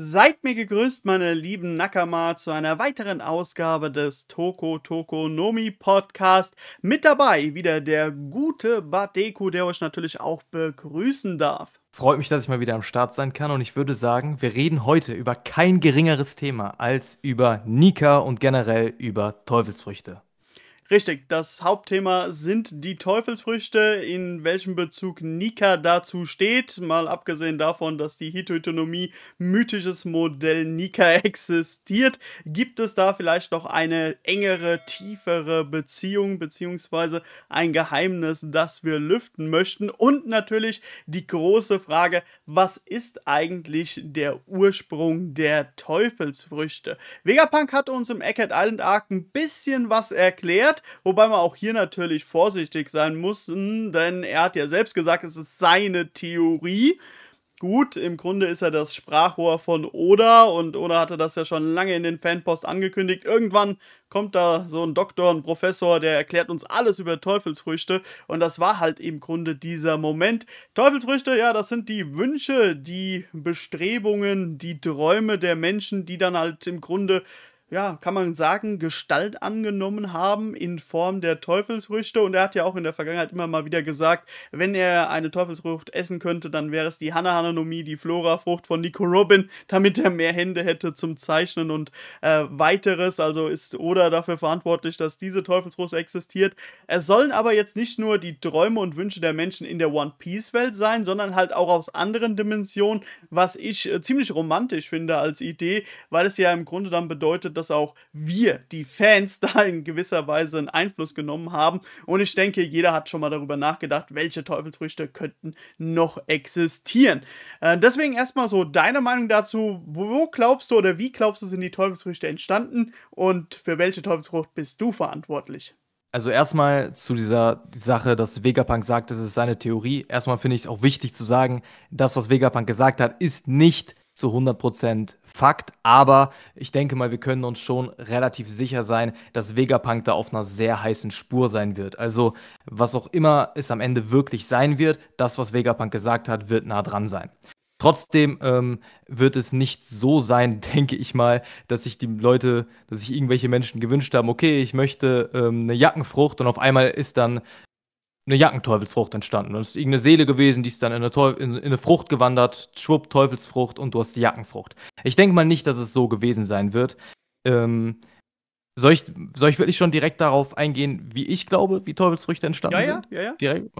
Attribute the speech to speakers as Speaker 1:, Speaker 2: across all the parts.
Speaker 1: Seid mir gegrüßt, meine lieben Nakama, zu einer weiteren Ausgabe des Toko Toko Nomi Podcast. Mit dabei wieder der gute Badeku, der euch natürlich auch begrüßen darf.
Speaker 2: Freut mich, dass ich mal wieder am Start sein kann und ich würde sagen, wir reden heute über kein geringeres Thema als über Nika und generell über Teufelsfrüchte.
Speaker 1: Richtig, das Hauptthema sind die Teufelsfrüchte, in welchem Bezug Nika dazu steht, mal abgesehen davon, dass die Hitotonomie mythisches Modell Nika existiert, gibt es da vielleicht noch eine engere, tiefere Beziehung beziehungsweise ein Geheimnis, das wir lüften möchten und natürlich die große Frage, was ist eigentlich der Ursprung der Teufelsfrüchte? Vegapunk hat uns im Eckert Island Arc ein bisschen was erklärt, hat. Wobei man auch hier natürlich vorsichtig sein muss, hm, denn er hat ja selbst gesagt, es ist seine Theorie. Gut, im Grunde ist er das Sprachrohr von Oda und Oda hatte das ja schon lange in den Fanpost angekündigt. Irgendwann kommt da so ein Doktor, ein Professor, der erklärt uns alles über Teufelsfrüchte und das war halt im Grunde dieser Moment. Teufelsfrüchte, ja, das sind die Wünsche, die Bestrebungen, die Träume der Menschen, die dann halt im Grunde ja, kann man sagen, Gestalt angenommen haben in Form der Teufelsfrüchte. Und er hat ja auch in der Vergangenheit immer mal wieder gesagt, wenn er eine Teufelsfrucht essen könnte, dann wäre es die Hanahanomie, die Flora-Frucht von Nico Robin, damit er mehr Hände hätte zum Zeichnen und äh, weiteres. Also ist Oda dafür verantwortlich, dass diese Teufelsfrucht existiert. Es sollen aber jetzt nicht nur die Träume und Wünsche der Menschen in der One Piece-Welt sein, sondern halt auch aus anderen Dimensionen, was ich äh, ziemlich romantisch finde als Idee, weil es ja im Grunde dann bedeutet, dass auch wir, die Fans, da in gewisser Weise einen Einfluss genommen haben. Und ich denke, jeder hat schon mal darüber nachgedacht, welche Teufelsfrüchte könnten noch existieren. Äh, deswegen erstmal so deine Meinung dazu. Wo glaubst du oder wie glaubst du, sind die Teufelsfrüchte entstanden und für welche Teufelsfrucht bist du verantwortlich?
Speaker 2: Also erstmal zu dieser Sache, dass Vegapunk sagt, das ist seine Theorie. Erstmal finde ich es auch wichtig zu sagen, das, was Vegapunk gesagt hat, ist nicht zu 100% Fakt, aber ich denke mal, wir können uns schon relativ sicher sein, dass Vegapunk da auf einer sehr heißen Spur sein wird. Also, was auch immer es am Ende wirklich sein wird, das, was Vegapunk gesagt hat, wird nah dran sein. Trotzdem ähm, wird es nicht so sein, denke ich mal, dass sich die Leute, dass sich irgendwelche Menschen gewünscht haben, okay, ich möchte ähm, eine Jackenfrucht und auf einmal ist dann eine Jackenteufelsfrucht entstanden. Das ist irgendeine Seele gewesen, die ist dann in eine, Teuf in, in eine Frucht gewandert, schwupp, Teufelsfrucht und du hast die Jackenfrucht. Ich denke mal nicht, dass es so gewesen sein wird. Ähm, soll ich, soll ich wirklich schon direkt darauf eingehen, wie ich glaube, wie Teufelsfrüchte entstanden ja, sind? Ja, ja, ja. Direkt?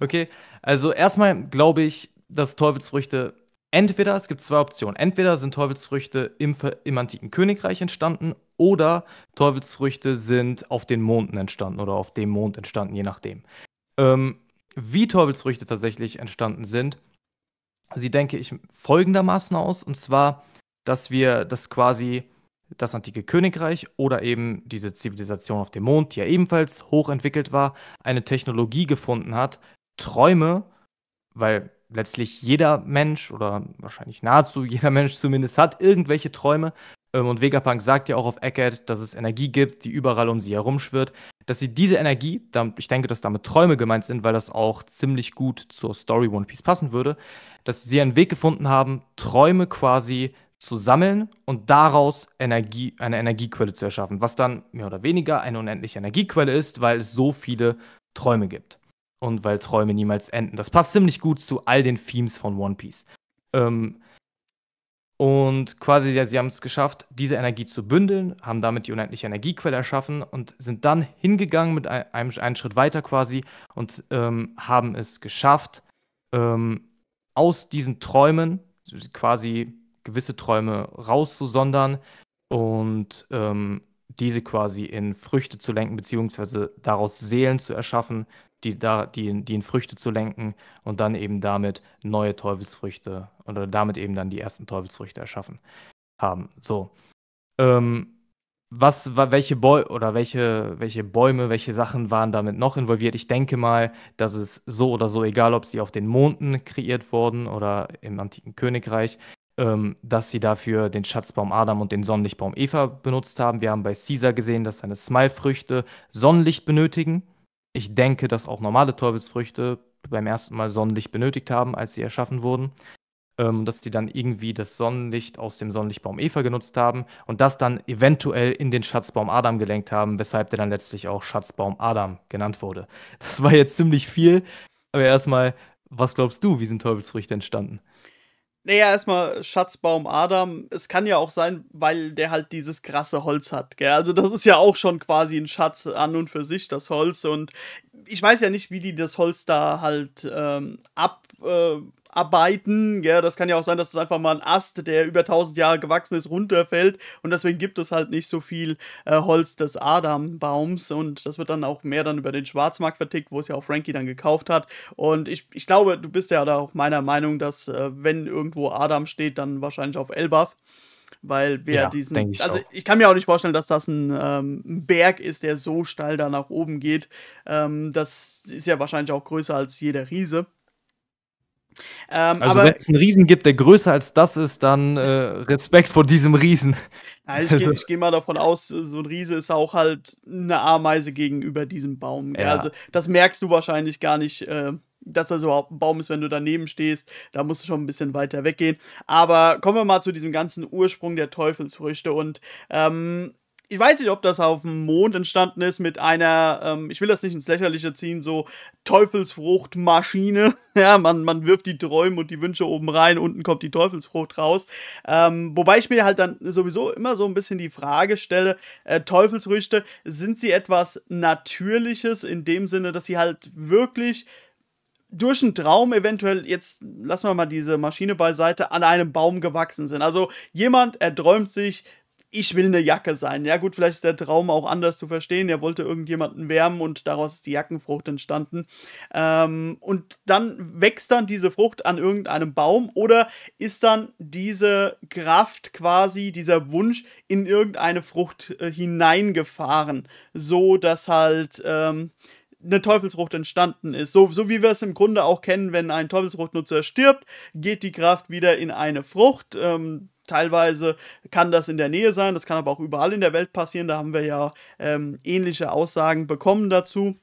Speaker 2: Okay. Also erstmal glaube ich, dass Teufelsfrüchte entweder, es gibt zwei Optionen, entweder sind Teufelsfrüchte im, im antiken Königreich entstanden oder Teufelsfrüchte sind auf den Monden entstanden oder auf dem Mond entstanden, je nachdem ähm, wie Teufelsfrüchte tatsächlich entstanden sind. Sie denke ich folgendermaßen aus, und zwar, dass wir das quasi das antike Königreich oder eben diese Zivilisation auf dem Mond, die ja ebenfalls hochentwickelt war, eine Technologie gefunden hat, Träume, weil letztlich jeder Mensch oder wahrscheinlich nahezu jeder Mensch zumindest hat irgendwelche Träume. Ähm, und Vegapunk sagt ja auch auf Eckert, dass es Energie gibt, die überall um sie herumschwirrt dass sie diese Energie, ich denke, dass damit Träume gemeint sind, weil das auch ziemlich gut zur Story One Piece passen würde, dass sie einen Weg gefunden haben, Träume quasi zu sammeln und daraus Energie, eine Energiequelle zu erschaffen, was dann mehr oder weniger eine unendliche Energiequelle ist, weil es so viele Träume gibt und weil Träume niemals enden. Das passt ziemlich gut zu all den Themes von One Piece. Ähm, und quasi, ja, sie haben es geschafft, diese Energie zu bündeln, haben damit die unendliche Energiequelle erschaffen und sind dann hingegangen mit einem, einen Schritt weiter quasi und ähm, haben es geschafft, ähm, aus diesen Träumen quasi gewisse Träume rauszusondern und ähm, diese quasi in Früchte zu lenken, beziehungsweise daraus Seelen zu erschaffen, die, da, die, die in Früchte zu lenken und dann eben damit neue Teufelsfrüchte oder damit eben dann die ersten Teufelsfrüchte erschaffen haben. So. Ähm, was, welche, Bäu oder welche, welche Bäume, welche Sachen waren damit noch involviert? Ich denke mal, dass es so oder so, egal ob sie auf den Monden kreiert wurden oder im antiken Königreich, ähm, dass sie dafür den Schatzbaum Adam und den Sonnenlichtbaum Eva benutzt haben. Wir haben bei Caesar gesehen, dass seine Smile-Früchte Sonnenlicht benötigen. Ich denke, dass auch normale Teufelsfrüchte beim ersten Mal Sonnenlicht benötigt haben, als sie erschaffen wurden. Ähm, dass die dann irgendwie das Sonnenlicht aus dem Sonnenlichtbaum Eva genutzt haben und das dann eventuell in den Schatzbaum Adam gelenkt haben, weshalb der dann letztlich auch Schatzbaum Adam genannt wurde. Das war jetzt ziemlich viel, aber erstmal, was glaubst du, wie sind Teufelsfrüchte entstanden?
Speaker 1: Naja, erstmal Schatzbaum Adam. Es kann ja auch sein, weil der halt dieses krasse Holz hat. Gell? Also, das ist ja auch schon quasi ein Schatz an und für sich, das Holz. Und ich weiß ja nicht, wie die das Holz da halt ähm, ab. Äh, abarbeiten. Ja, das kann ja auch sein, dass es einfach mal ein Ast, der über 1000 Jahre gewachsen ist, runterfällt. Und deswegen gibt es halt nicht so viel äh, Holz des Adambaums. Und das wird dann auch mehr dann über den Schwarzmarkt vertickt, wo es ja auch Frankie dann gekauft hat. Und ich, ich glaube, du bist ja da auch meiner Meinung, dass äh, wenn irgendwo Adam steht, dann wahrscheinlich auf Elbaf weil wer ja, diesen. Ich also auch. ich kann mir auch nicht vorstellen, dass das ein, ähm, Berg ist, der so steil da nach oben geht. Ähm, das ist ja wahrscheinlich auch größer als jeder Riese. Ähm, also wenn es
Speaker 2: einen Riesen gibt, der größer als das ist, dann äh, Respekt vor diesem Riesen. Nein, ich gehe also
Speaker 1: geh mal davon aus, so ein Riese ist auch halt eine Ameise gegenüber diesem Baum. Ja. Also das merkst du wahrscheinlich gar nicht, äh, dass das überhaupt ein Baum ist, wenn du daneben stehst. Da musst du schon ein bisschen weiter weggehen. Aber kommen wir mal zu diesem ganzen Ursprung der Teufelsfrüchte und ähm, ich weiß nicht, ob das auf dem Mond entstanden ist mit einer, ähm, ich will das nicht ins Lächerliche ziehen, so Teufelsfruchtmaschine. Ja, man, man wirft die Träume und die Wünsche oben rein, unten kommt die Teufelsfrucht raus. Ähm, wobei ich mir halt dann sowieso immer so ein bisschen die Frage stelle, äh, Teufelsfrüchte, sind sie etwas Natürliches in dem Sinne, dass sie halt wirklich durch einen Traum eventuell, jetzt lassen wir mal diese Maschine beiseite, an einem Baum gewachsen sind. Also jemand erträumt sich ich will eine Jacke sein. Ja, gut, vielleicht ist der Traum auch anders zu verstehen. Er wollte irgendjemanden wärmen und daraus ist die Jackenfrucht entstanden. Ähm, und dann wächst dann diese Frucht an irgendeinem Baum oder ist dann diese Kraft quasi, dieser Wunsch in irgendeine Frucht äh, hineingefahren, so dass halt. Ähm, eine Teufelsfrucht entstanden ist. So, so wie wir es im Grunde auch kennen, wenn ein Teufelsfruchtnutzer stirbt, geht die Kraft wieder in eine Frucht. Ähm, Teilweise kann das in der Nähe sein, das kann aber auch überall in der Welt passieren. Da haben wir ja ähm, ähnliche Aussagen bekommen dazu.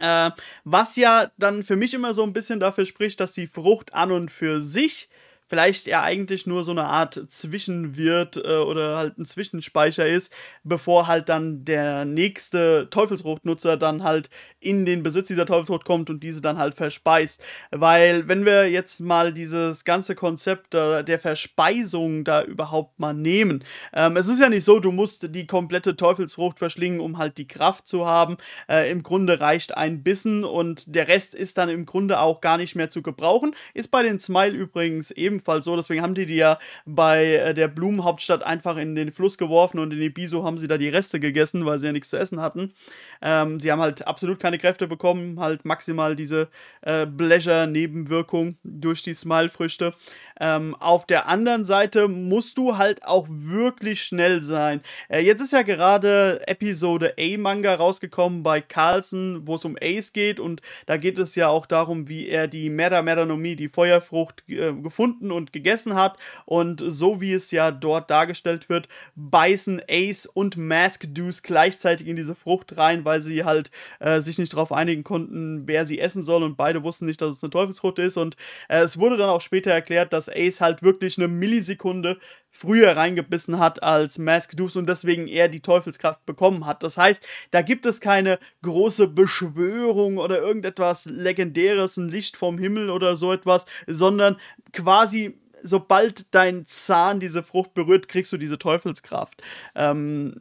Speaker 1: Äh, was ja dann für mich immer so ein bisschen dafür spricht, dass die Frucht an und für sich vielleicht er eigentlich nur so eine Art Zwischenwirt äh, oder halt ein Zwischenspeicher ist, bevor halt dann der nächste Teufelsfruchtnutzer dann halt in den Besitz dieser Teufelsfrucht kommt und diese dann halt verspeist. Weil wenn wir jetzt mal dieses ganze Konzept äh, der Verspeisung da überhaupt mal nehmen, ähm, es ist ja nicht so, du musst die komplette Teufelsfrucht verschlingen, um halt die Kraft zu haben. Äh, Im Grunde reicht ein Bissen und der Rest ist dann im Grunde auch gar nicht mehr zu gebrauchen. Ist bei den Smile übrigens eben ebenfalls so. Deswegen haben die die ja bei äh, der Blumenhauptstadt einfach in den Fluss geworfen und in Ibiso haben sie da die Reste gegessen, weil sie ja nichts zu essen hatten. Ähm, sie haben halt absolut keine Kräfte bekommen, halt maximal diese äh, Pleasure-Nebenwirkung durch die Smile-Früchte. Ähm, auf der anderen Seite musst du halt auch wirklich schnell sein. Äh, jetzt ist ja gerade Episode A-Manga rausgekommen bei Carlson, wo es um Ace geht und da geht es ja auch darum, wie er die meta Meranomie, die Feuerfrucht, äh, gefunden und gegessen hat und so wie es ja dort dargestellt wird, beißen Ace und Mask Deuce gleichzeitig in diese Frucht rein, weil sie halt äh, sich nicht darauf einigen konnten, wer sie essen soll und beide wussten nicht, dass es eine Teufelsfrucht ist und äh, es wurde dann auch später erklärt, dass dass Ace halt wirklich eine Millisekunde früher reingebissen hat als Mask Doofs und deswegen er die Teufelskraft bekommen hat. Das heißt, da gibt es keine große Beschwörung oder irgendetwas Legendäres, ein Licht vom Himmel oder so etwas, sondern quasi sobald dein Zahn diese Frucht berührt, kriegst du diese Teufelskraft. Ähm,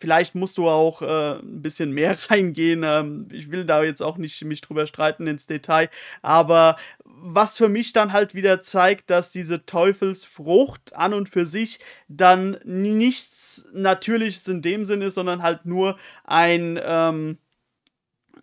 Speaker 1: vielleicht musst du auch äh, ein bisschen mehr reingehen. Ähm, ich will da jetzt auch nicht mich drüber streiten ins Detail, aber was für mich dann halt wieder zeigt, dass diese Teufelsfrucht an und für sich dann nichts Natürliches in dem Sinn ist, sondern halt nur ein ähm,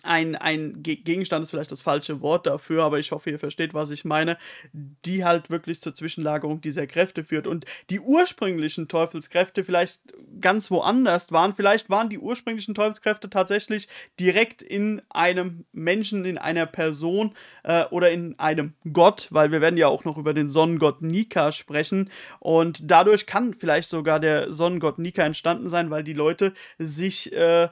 Speaker 1: ein, ein Gegenstand ist vielleicht das falsche Wort dafür, aber ich hoffe, ihr versteht, was ich meine, die halt wirklich zur Zwischenlagerung dieser Kräfte führt. Und die ursprünglichen Teufelskräfte vielleicht ganz woanders waren. Vielleicht waren die ursprünglichen Teufelskräfte tatsächlich direkt in einem Menschen, in einer Person äh, oder in einem Gott, weil wir werden ja auch noch über den Sonnengott Nika sprechen. Und dadurch kann vielleicht sogar der Sonnengott Nika entstanden sein, weil die Leute sich. Äh,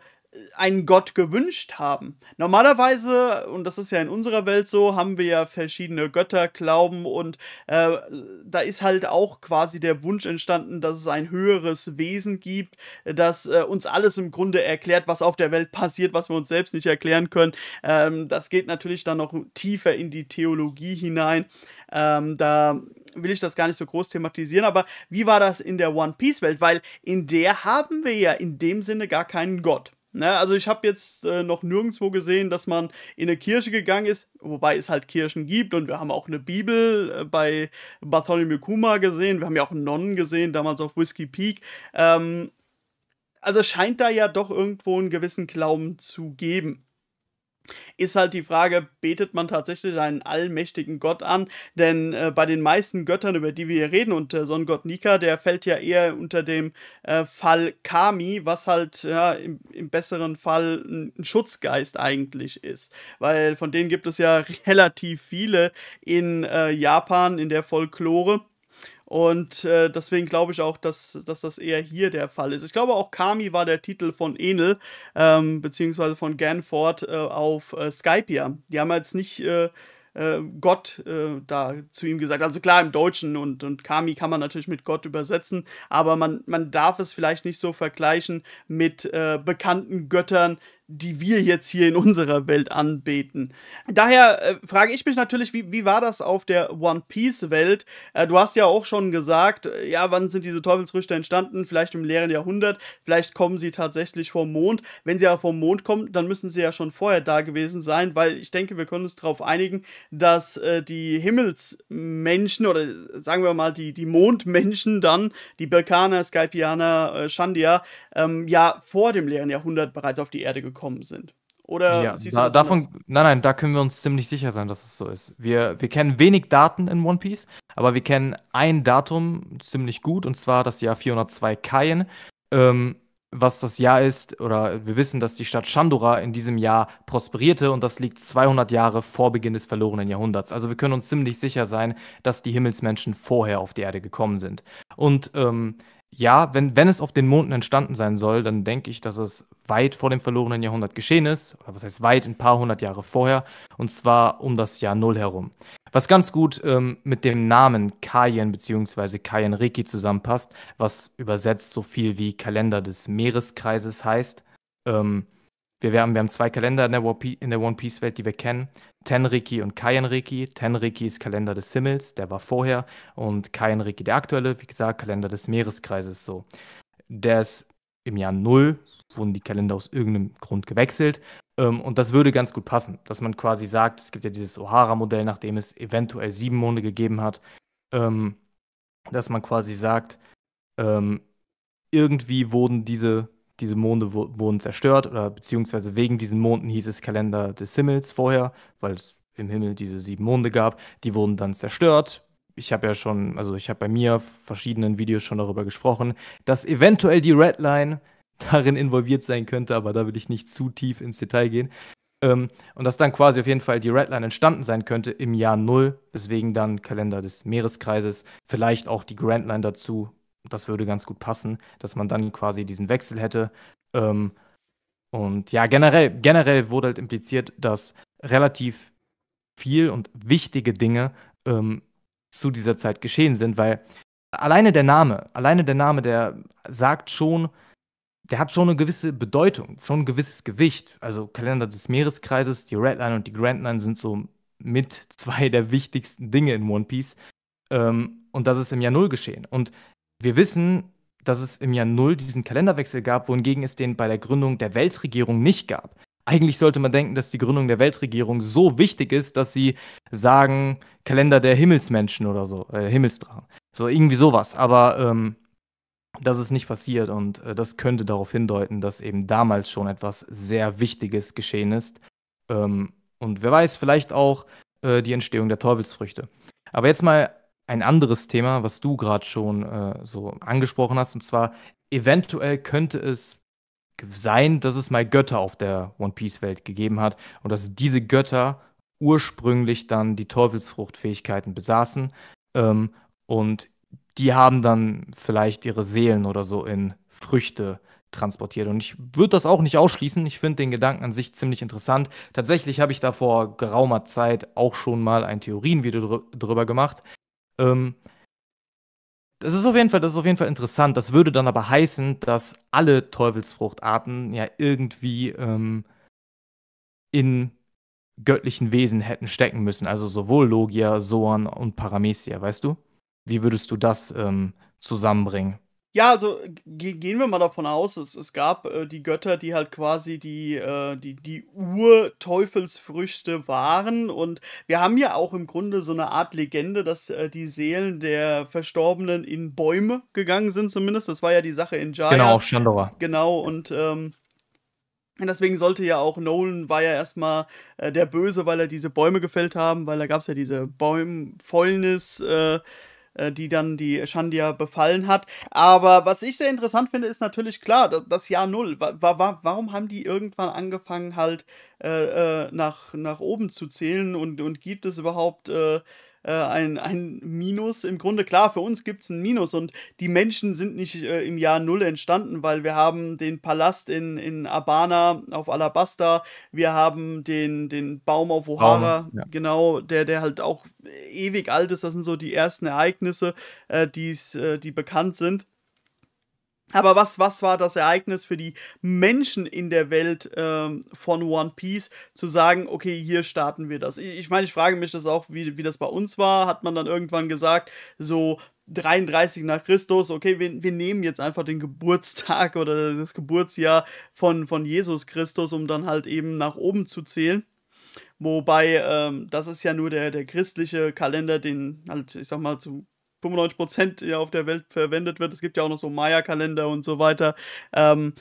Speaker 1: einen Gott gewünscht haben. Normalerweise, und das ist ja in unserer Welt so, haben wir ja verschiedene Götterglauben und äh, da ist halt auch quasi der Wunsch entstanden, dass es ein höheres Wesen gibt, das äh, uns alles im Grunde erklärt, was auf der Welt passiert, was wir uns selbst nicht erklären können. Ähm, das geht natürlich dann noch tiefer in die Theologie hinein. Ähm, da will ich das gar nicht so groß thematisieren, aber wie war das in der One Piece Welt? Weil in der haben wir ja in dem Sinne gar keinen Gott. Na, ne, also ich habe jetzt äh, noch nirgendwo gesehen, dass man in eine Kirche gegangen ist, wobei es halt Kirchen gibt und wir haben auch eine Bibel äh, bei Bartholomew Kuma gesehen, wir haben ja auch Nonnen gesehen, damals auf Whiskey Peak. Ähm, also scheint da ja doch irgendwo einen gewissen Glauben zu geben ist halt die Frage, betet man tatsächlich einen allmächtigen Gott an? Denn äh, bei den meisten Göttern, über die wir hier reden, und äh, Sonnengott Nika, der fällt ja eher unter dem äh, Fall Kami, was halt ja, im, im, besseren Fall ein Schutzgeist eigentlich ist. Weil von denen gibt es ja relativ viele in äh, Japan, in der Folklore. Und äh, deswegen glaube ich auch, dass, dass das eher hier der Fall ist. Ich glaube auch Kami war der Titel von Enel, ähm, beziehungsweise von Ganford äh, auf äh, Skypia. Die haben jetzt nicht äh, äh, Gott äh, da zu ihm gesagt. Also klar, im Deutschen und, und Kami kann man natürlich mit Gott übersetzen, aber man, man darf es vielleicht nicht so vergleichen mit bekannten Göttern, die wir jetzt hier in unserer Welt anbeten. Daher äh, frage ich mich natürlich, wie, wie war das auf der One Piece-Welt? Äh, du hast ja auch schon gesagt, äh, ja, wann sind diese Teufelsfrüchte entstanden? Vielleicht im leeren Jahrhundert, vielleicht kommen sie tatsächlich vom Mond. Wenn sie aber vom Mond kommen, dann müssen sie ja schon vorher da gewesen sein, weil ich denke, wir können uns darauf einigen, dass äh, die Himmelsmenschen oder sagen wir mal die, die Mondmenschen dann, die Birkaner, Skypianer, äh, Shandia, ähm, ja vor dem leeren Jahrhundert bereits auf die Erde gekommen gekommen sind. Oder ja, da, davon,
Speaker 2: nein, nein, da können wir uns ziemlich sicher sein, dass es so ist. Wir, wir kennen wenig Daten in One Piece, aber wir kennen ein Datum ziemlich gut, und zwar das Jahr 402 Kaien, ähm, was das Jahr ist, oder wir wissen, dass die Stadt Shandora in diesem Jahr prosperierte, und das liegt 200 Jahre vor Beginn des verlorenen Jahrhunderts. Also wir können uns ziemlich sicher sein, dass die Himmelsmenschen vorher auf die Erde gekommen sind. Und ähm, ja, wenn, wenn es auf den Monden entstanden sein soll, dann denke ich, dass es weit vor dem verlorenen Jahrhundert geschehen ist, oder was heißt weit, ein paar hundert Jahre vorher, und zwar um das Jahr Null herum. Was ganz gut ähm, mit dem Namen Kayen bzw. Kayen Reki zusammenpasst, was übersetzt so viel wie Kalender des Meereskreises heißt. Ähm, wir, wir, haben, wir haben zwei Kalender in der, One Piece Welt, die wir kennen. Tenriki und Kaienriki. Tenriki ist Kalender des Himmels, der war vorher. Und Kaienriki, der aktuelle, wie gesagt, Kalender des Meereskreises. So. Der ist im Jahr Null, wurden die Kalender aus irgendeinem Grund gewechselt. Ähm, und das würde ganz gut passen, dass man quasi sagt, es gibt ja dieses O'Hara-Modell, nachdem es eventuell sieben Monde gegeben hat, ähm, dass man quasi sagt, ähm, irgendwie wurden diese diese Monde wurden zerstört oder beziehungsweise wegen diesen Monden hieß es Kalender des Himmels vorher, weil es im Himmel diese sieben Monde gab. Die wurden dann zerstört. Ich habe ja schon, also ich habe bei mir verschiedenen Videos schon darüber gesprochen, dass eventuell die Redline darin involviert sein könnte, aber da will ich nicht zu tief ins Detail gehen. Ähm, und dass dann quasi auf jeden Fall die Redline entstanden sein könnte im Jahr Null, weswegen dann Kalender des Meereskreises, vielleicht auch die Grandline dazu, das würde ganz gut passen, dass man dann quasi diesen Wechsel hätte. Ähm, und ja, generell, generell wurde halt impliziert, dass relativ viel und wichtige Dinge ähm, zu dieser Zeit geschehen sind, weil alleine der Name, alleine der Name, der sagt schon, der hat schon eine gewisse Bedeutung, schon ein gewisses Gewicht. Also Kalender des Meereskreises, die Red Line und die Grand Line sind so mit zwei der wichtigsten Dinge in One Piece. Ähm, und das ist im Jahr Null geschehen. Und wir wissen, dass es im Jahr Null diesen Kalenderwechsel gab, wohingegen es den bei der Gründung der Weltregierung nicht gab. Eigentlich sollte man denken, dass die Gründung der Weltregierung so wichtig ist, dass sie sagen, Kalender der Himmelsmenschen oder so, äh, Himmelsdrachen. So, irgendwie sowas. Aber ähm, das ist nicht passiert und äh, das könnte darauf hindeuten, dass eben damals schon etwas sehr Wichtiges geschehen ist. Ähm, und wer weiß, vielleicht auch äh, die Entstehung der Teufelsfrüchte. Aber jetzt mal ein anderes Thema, was du gerade schon äh, so angesprochen hast, und zwar eventuell könnte es sein, dass es mal Götter auf der One Piece Welt gegeben hat und dass diese Götter ursprünglich dann die Teufelsfruchtfähigkeiten besaßen ähm, und die haben dann vielleicht ihre Seelen oder so in Früchte transportiert. Und ich würde das auch nicht ausschließen. Ich finde den Gedanken an sich ziemlich interessant. Tatsächlich habe ich da vor geraumer Zeit auch schon mal ein Theorienvideo dr drüber gemacht. Ähm, das ist auf jeden Fall, das ist auf jeden Fall interessant. Das würde dann aber heißen, dass alle Teufelsfruchtarten ja irgendwie ähm, in göttlichen Wesen hätten stecken müssen. Also sowohl Logia, Soan und Paramecier, weißt du? Wie würdest du das ähm, zusammenbringen?
Speaker 1: Ja, also gehen wir mal davon aus, es, es gab äh, die Götter, die halt quasi die, äh, die, die Urteufelsfrüchte waren. Und wir haben ja auch im Grunde so eine Art Legende, dass äh, die Seelen der Verstorbenen in Bäume gegangen sind, zumindest. Das war ja die Sache in Jaya. Genau, auf Shandora. Genau, und. Ähm, Deswegen sollte ja auch Nolan war ja erstmal äh, der Böse, weil er diese Bäume gefällt haben, weil da gab es ja diese Bäumfäulnis, äh, äh, die dann die Shandia befallen hat. Aber was ich sehr interessant finde, ist natürlich klar, das Jahr Null. Warum haben die irgendwann angefangen, halt äh, äh, nach, nach oben zu zählen und, und gibt es überhaupt äh, ein, ein Minus. Im Grunde, klar, für uns gibt es ein Minus und die Menschen sind nicht äh, im Jahr Null entstanden, weil wir haben den Palast in, in Abana auf Alabasta, wir haben den, den Baum auf O'Hara, Baum, ja. genau, der, der halt auch ewig alt ist. Das sind so die ersten Ereignisse, äh, die's, äh, die bekannt sind. Aber was, was war das Ereignis für die Menschen in der Welt ähm, von One Piece, zu sagen, okay, hier starten wir das? Ich, ich meine, ich frage mich das auch, wie, wie das bei uns war. Hat man dann irgendwann gesagt, so 33 nach Christus, okay, wir, wir nehmen jetzt einfach den Geburtstag oder das Geburtsjahr von, von Jesus Christus, um dann halt eben nach oben zu zählen. Wobei, ähm, das ist ja nur der, der christliche Kalender, den halt, ich sag mal, zu 95 ja auf der Welt verwendet wird. Es gibt ja auch noch so Maya-Kalender und so weiter. Ähm,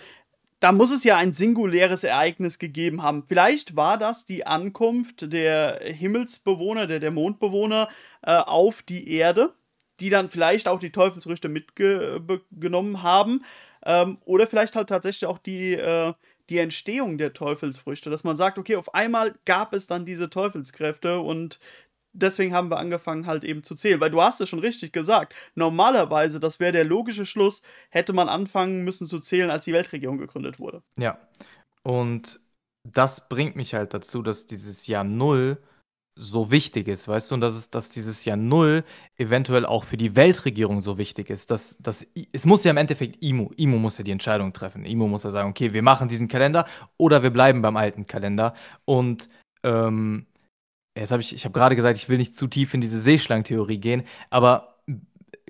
Speaker 1: da muss es ja ein singuläres Ereignis gegeben haben. Vielleicht war das die Ankunft der Himmelsbewohner, der, der Mondbewohner äh, auf die Erde, die dann vielleicht auch die Teufelsfrüchte mitgenommen haben. Ähm, oder vielleicht halt tatsächlich auch die, äh, die Entstehung der Teufelsfrüchte, dass man sagt, okay, auf einmal gab es dann diese Teufelskräfte und deswegen haben wir angefangen halt eben zu zählen, weil du hast es schon richtig gesagt. Normalerweise, das wäre der logische Schluss, hätte man anfangen müssen zu zählen, als die Weltregierung gegründet wurde.
Speaker 2: Ja. Und das bringt mich halt dazu, dass dieses Jahr Null so wichtig ist, weißt du, und dass, es, dass dieses Jahr Null eventuell auch für die Weltregierung so wichtig ist. Dass, dass, es muss ja im Endeffekt IMU, IMU muss ja die Entscheidung treffen. IMU muss ja sagen, okay, wir machen diesen Kalender oder wir bleiben beim alten Kalender. Und ähm, jetzt habe ich, ich habe gerade gesagt, ich will nicht zu tief in diese Seeschlangentheorie gehen, aber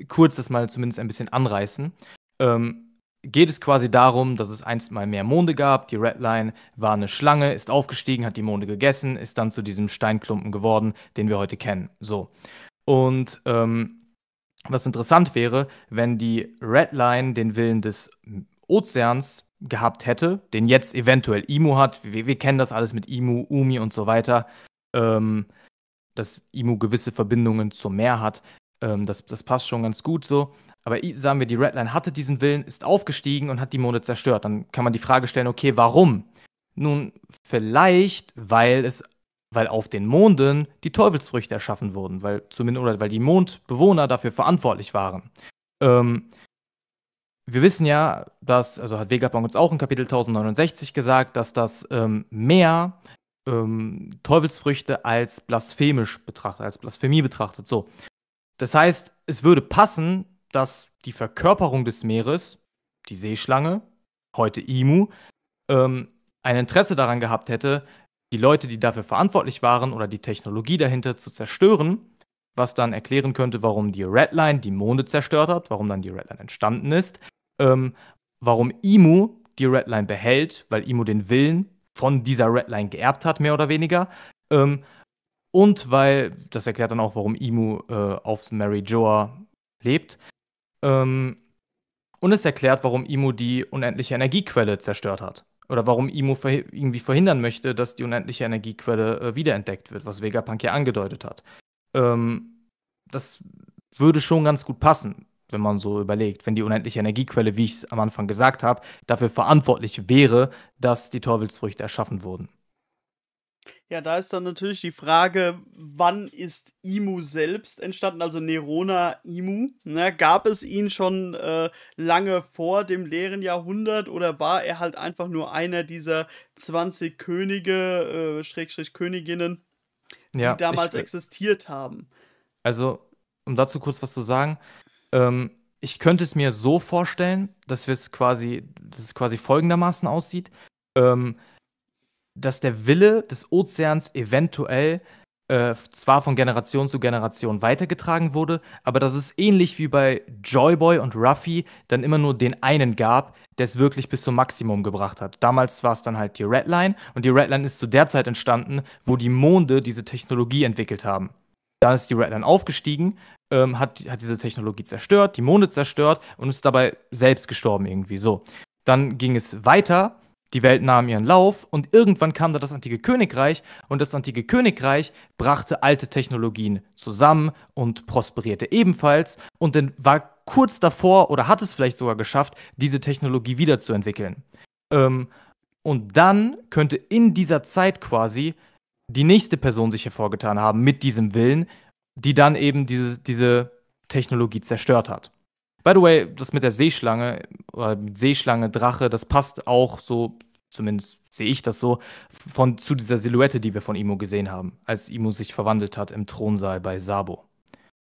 Speaker 2: kurz das mal zumindest ein bisschen anreißen. Ähm, geht es quasi darum, dass es einst mal mehr Monde gab. Die Redline war eine Schlange, ist aufgestiegen, hat die Monde gegessen, ist dann zu diesem Steinklumpen geworden, den wir heute kennen. So. Und ähm, was interessant wäre, wenn die Redline den Willen des Ozeans gehabt hätte, den jetzt eventuell Imu hat. Wir, wir kennen das alles mit Imu, Umi und so weiter ähm, dass Imu gewisse Verbindungen zum Meer hat. Ähm, das, das passt schon ganz gut so. Aber sagen wir, die Redline hatte diesen Willen, ist aufgestiegen und hat die Monde zerstört. Dann kann man die Frage stellen, okay, warum? Nun, vielleicht, weil es, weil auf den Monden die Teufelsfrüchte erschaffen wurden, weil zumindest oder weil die Mondbewohner dafür verantwortlich waren. Ähm, wir wissen ja, dass, also hat Vegapunk uns auch in Kapitel 1069 gesagt, dass das ähm, Meer ähm, Teufelsfrüchte als blasphemisch betrachtet, als Blasphemie betrachtet. So. Das heißt, es würde passen, dass die Verkörperung des Meeres, die Seeschlange, heute Imu, ähm, ein Interesse daran gehabt hätte, die Leute, die dafür verantwortlich waren oder die Technologie dahinter zu zerstören, was dann erklären könnte, warum die Redline die Monde zerstört hat, warum dann die Redline entstanden ist, ähm, warum Imu die Redline behält, weil Imu den Willen von dieser Redline geerbt hat, mehr oder weniger. Ähm, und weil, das erklärt dann auch, warum Imu äh, auf Mary Joa lebt. Ähm, und es erklärt, warum Imu die unendliche Energiequelle zerstört hat. Oder warum Imu ver irgendwie verhindern möchte, dass die unendliche Energiequelle äh, wiederentdeckt wird, was Vegapunk ja angedeutet hat. Ähm, das würde schon ganz gut passen wenn man so überlegt, wenn die unendliche Energiequelle, wie ich es am Anfang gesagt habe, dafür verantwortlich wäre, dass die Torwildsfrüchte erschaffen wurden.
Speaker 1: Ja, da ist dann natürlich die Frage, wann ist Imu selbst entstanden, also Nerona Imu? Ne, gab es ihn schon äh, lange vor dem leeren Jahrhundert oder war er halt einfach nur einer dieser 20 Könige, äh, Schrägstrich Königinnen, die ja, damals ich, existiert haben?
Speaker 2: Also, um dazu kurz was zu sagen, ähm, ich könnte es mir so vorstellen, dass es quasi, dass es quasi folgendermaßen aussieht, ähm, dass der Wille des Ozeans eventuell äh, zwar von Generation zu Generation weitergetragen wurde, aber dass es ähnlich wie bei Joyboy und Ruffy dann immer nur den einen gab, der es wirklich bis zum Maximum gebracht hat. Damals war es dann halt die Redline und die Redline ist zu der Zeit entstanden, wo die Monde diese Technologie entwickelt haben. Da ist die Red dann aufgestiegen, ähm, hat, hat diese Technologie zerstört, die Monde zerstört und ist dabei selbst gestorben irgendwie so. Dann ging es weiter, die Welt nahm ihren Lauf und irgendwann kam da das antike Königreich und das antike Königreich brachte alte Technologien zusammen und prosperierte ebenfalls und dann war kurz davor oder hat es vielleicht sogar geschafft, diese Technologie wiederzuentwickeln. Ähm, und dann könnte in dieser Zeit quasi die nächste Person sich hervorgetan haben mit diesem Willen, die dann eben diese, diese Technologie zerstört hat. By the way, das mit der Seeschlange oder Seeschlange, Drache, das passt auch so, zumindest sehe ich das so, von, zu dieser Silhouette, die wir von Imo gesehen haben, als Imo sich verwandelt hat im Thronsaal bei Sabo.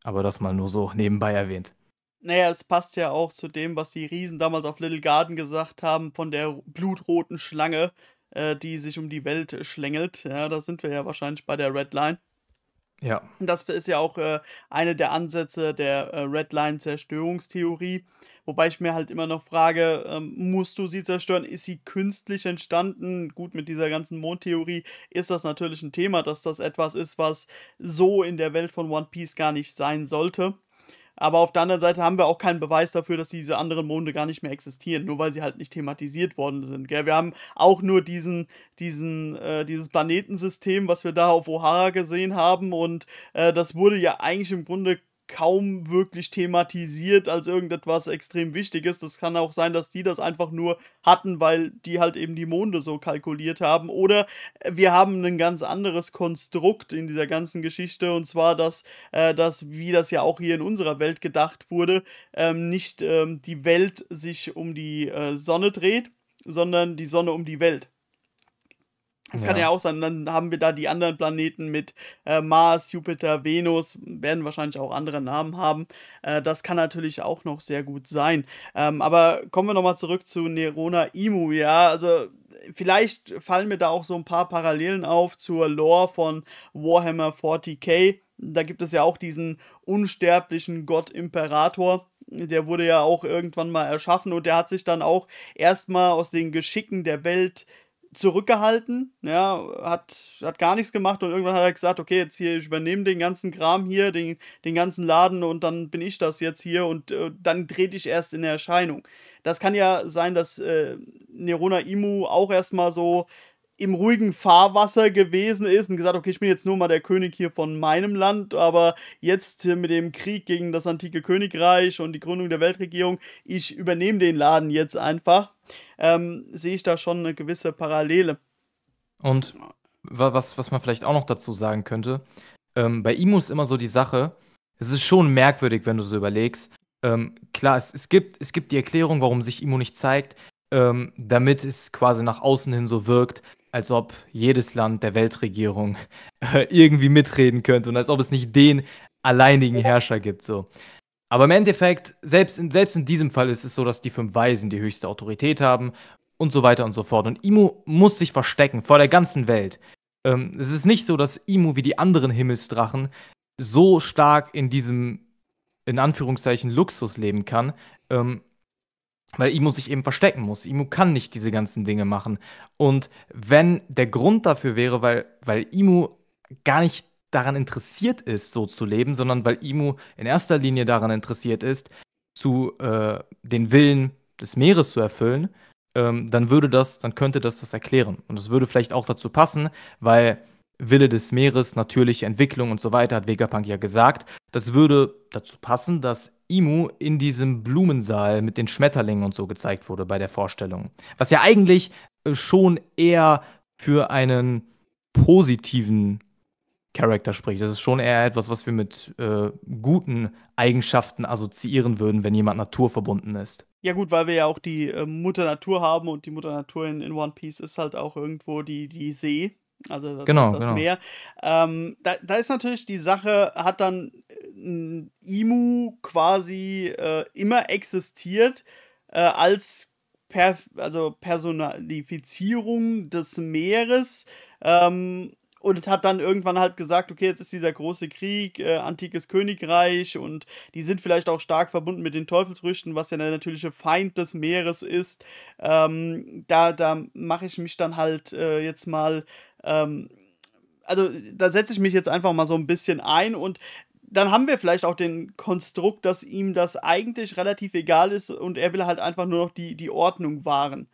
Speaker 2: Aber das mal nur so nebenbei erwähnt.
Speaker 1: Naja, es passt ja auch zu dem, was die Riesen damals auf Little Garden gesagt haben, von der blutroten Schlange, äh, die sich um die Welt schlängelt. Ja, da sind wir ja wahrscheinlich bei der Red Line. Ja. das ist ja auch äh, eine der Ansätze der äh, Red Line Zerstörungstheorie. Wobei ich mir halt immer noch frage, ähm, musst du sie zerstören? Ist sie künstlich entstanden? Gut, mit dieser ganzen Mondtheorie ist das natürlich ein Thema, dass das etwas ist, was so in der Welt von One Piece gar nicht sein sollte. Aber auf der anderen Seite haben wir auch keinen Beweis dafür, dass diese anderen Monde gar nicht mehr existieren, nur weil sie halt nicht thematisiert worden sind. Gell? Wir haben auch nur diesen, diesen, äh, dieses Planetensystem, was wir da auf O'Hara gesehen haben. Und äh, das wurde ja eigentlich im Grunde kaum wirklich thematisiert als irgendetwas extrem Wichtiges. Das kann auch sein, dass die das einfach nur hatten, weil die halt eben die Monde so kalkuliert haben. Oder äh, wir haben ein ganz anderes Konstrukt in dieser ganzen Geschichte und zwar, dass, äh, dass wie das ja auch hier in unserer Welt gedacht wurde, ähm, nicht ähm, die Welt sich um die äh, Sonne dreht, sondern die Sonne um die Welt. Das ja. kann ja auch sein. dann haben wir da die anderen Planeten mit äh, Mars, Jupiter, Venus, werden wahrscheinlich auch andere Namen haben. Äh, das kann natürlich auch noch sehr gut sein. Ähm, aber kommen wir nochmal zurück zu Nerona Imu, ja. Also vielleicht fallen mir da auch so ein paar Parallelen auf zur Lore von Warhammer 40k. Da gibt es ja auch diesen unsterblichen Gott Imperator. Der wurde ja auch irgendwann mal erschaffen und der hat sich dann auch erstmal aus den Geschicken der Welt zurückgehalten, ja, hat, hat gar nichts gemacht und irgendwann hat er gesagt, okay, jetzt hier, ich übernehme den ganzen Kram hier, den, den ganzen Laden und dann bin ich das jetzt hier und äh, dann trete ich erst in Erscheinung. Das kann ja sein, dass äh, Nerona Imu auch erstmal so im ruhigen Fahrwasser gewesen ist und gesagt, okay, ich bin jetzt nur mal der König hier von meinem Land, aber jetzt mit dem Krieg gegen das antike Königreich und die Gründung der Weltregierung, ich übernehme den Laden jetzt einfach ähm, sehe ich da schon eine gewisse Parallele.
Speaker 2: Und was, was man vielleicht auch noch dazu sagen könnte, ähm, bei Imu ist immer so die Sache, es ist schon merkwürdig, wenn du so überlegst. Ähm, klar, es, es, gibt, es gibt die Erklärung, warum sich Imu nicht zeigt, ähm, damit es quasi nach außen hin so wirkt, als ob jedes Land der Weltregierung äh, irgendwie mitreden könnte und als ob es nicht den alleinigen Herrscher gibt. So. Aber im Endeffekt, selbst in, selbst in diesem Fall ist es so, dass die fünf Weisen die höchste Autorität haben und so weiter und so fort. Und Imu muss sich verstecken vor der ganzen Welt. Ähm, es ist nicht so, dass Imu wie die anderen Himmelsdrachen so stark in diesem, in Anführungszeichen, Luxus leben kann, ähm, weil Imu sich eben verstecken muss. Imu kann nicht diese ganzen Dinge machen. Und wenn der Grund dafür wäre, weil, weil Imu gar nicht daran interessiert ist, so zu leben, sondern weil Imu in erster Linie daran interessiert ist, zu äh, den Willen des Meeres zu erfüllen, ähm, dann würde das, dann könnte das das erklären. Und es würde vielleicht auch dazu passen, weil Wille des Meeres, natürliche Entwicklung und so weiter, hat Vegapunk ja gesagt. Das würde dazu passen, dass Imu in diesem Blumensaal mit den Schmetterlingen und so gezeigt wurde bei der Vorstellung. Was ja eigentlich äh, schon eher für einen positiven Charakter spricht. Das ist schon eher etwas, was wir mit äh, guten Eigenschaften assoziieren würden, wenn jemand naturverbunden ist.
Speaker 1: Ja gut, weil wir ja auch die äh, Mutter Natur haben und die Mutter Natur in, in, One Piece ist halt auch irgendwo die, die See, also das, genau, das genau. Meer. Ähm, da, da, ist natürlich die Sache, hat dann äh, Imu quasi äh, immer existiert äh, als per, also Personalifizierung des Meeres. Ähm, und hat dann irgendwann halt gesagt, okay, jetzt ist dieser große Krieg, äh, antikes Königreich und die sind vielleicht auch stark verbunden mit den Teufelsrüchten, was ja der natürliche Feind des Meeres ist. Ähm, da da mache ich mich dann halt äh, jetzt mal, ähm, also da setze ich mich jetzt einfach mal so ein bisschen ein und dann haben wir vielleicht auch den Konstrukt, dass ihm das eigentlich relativ egal ist und er will halt einfach nur noch die, die Ordnung wahren.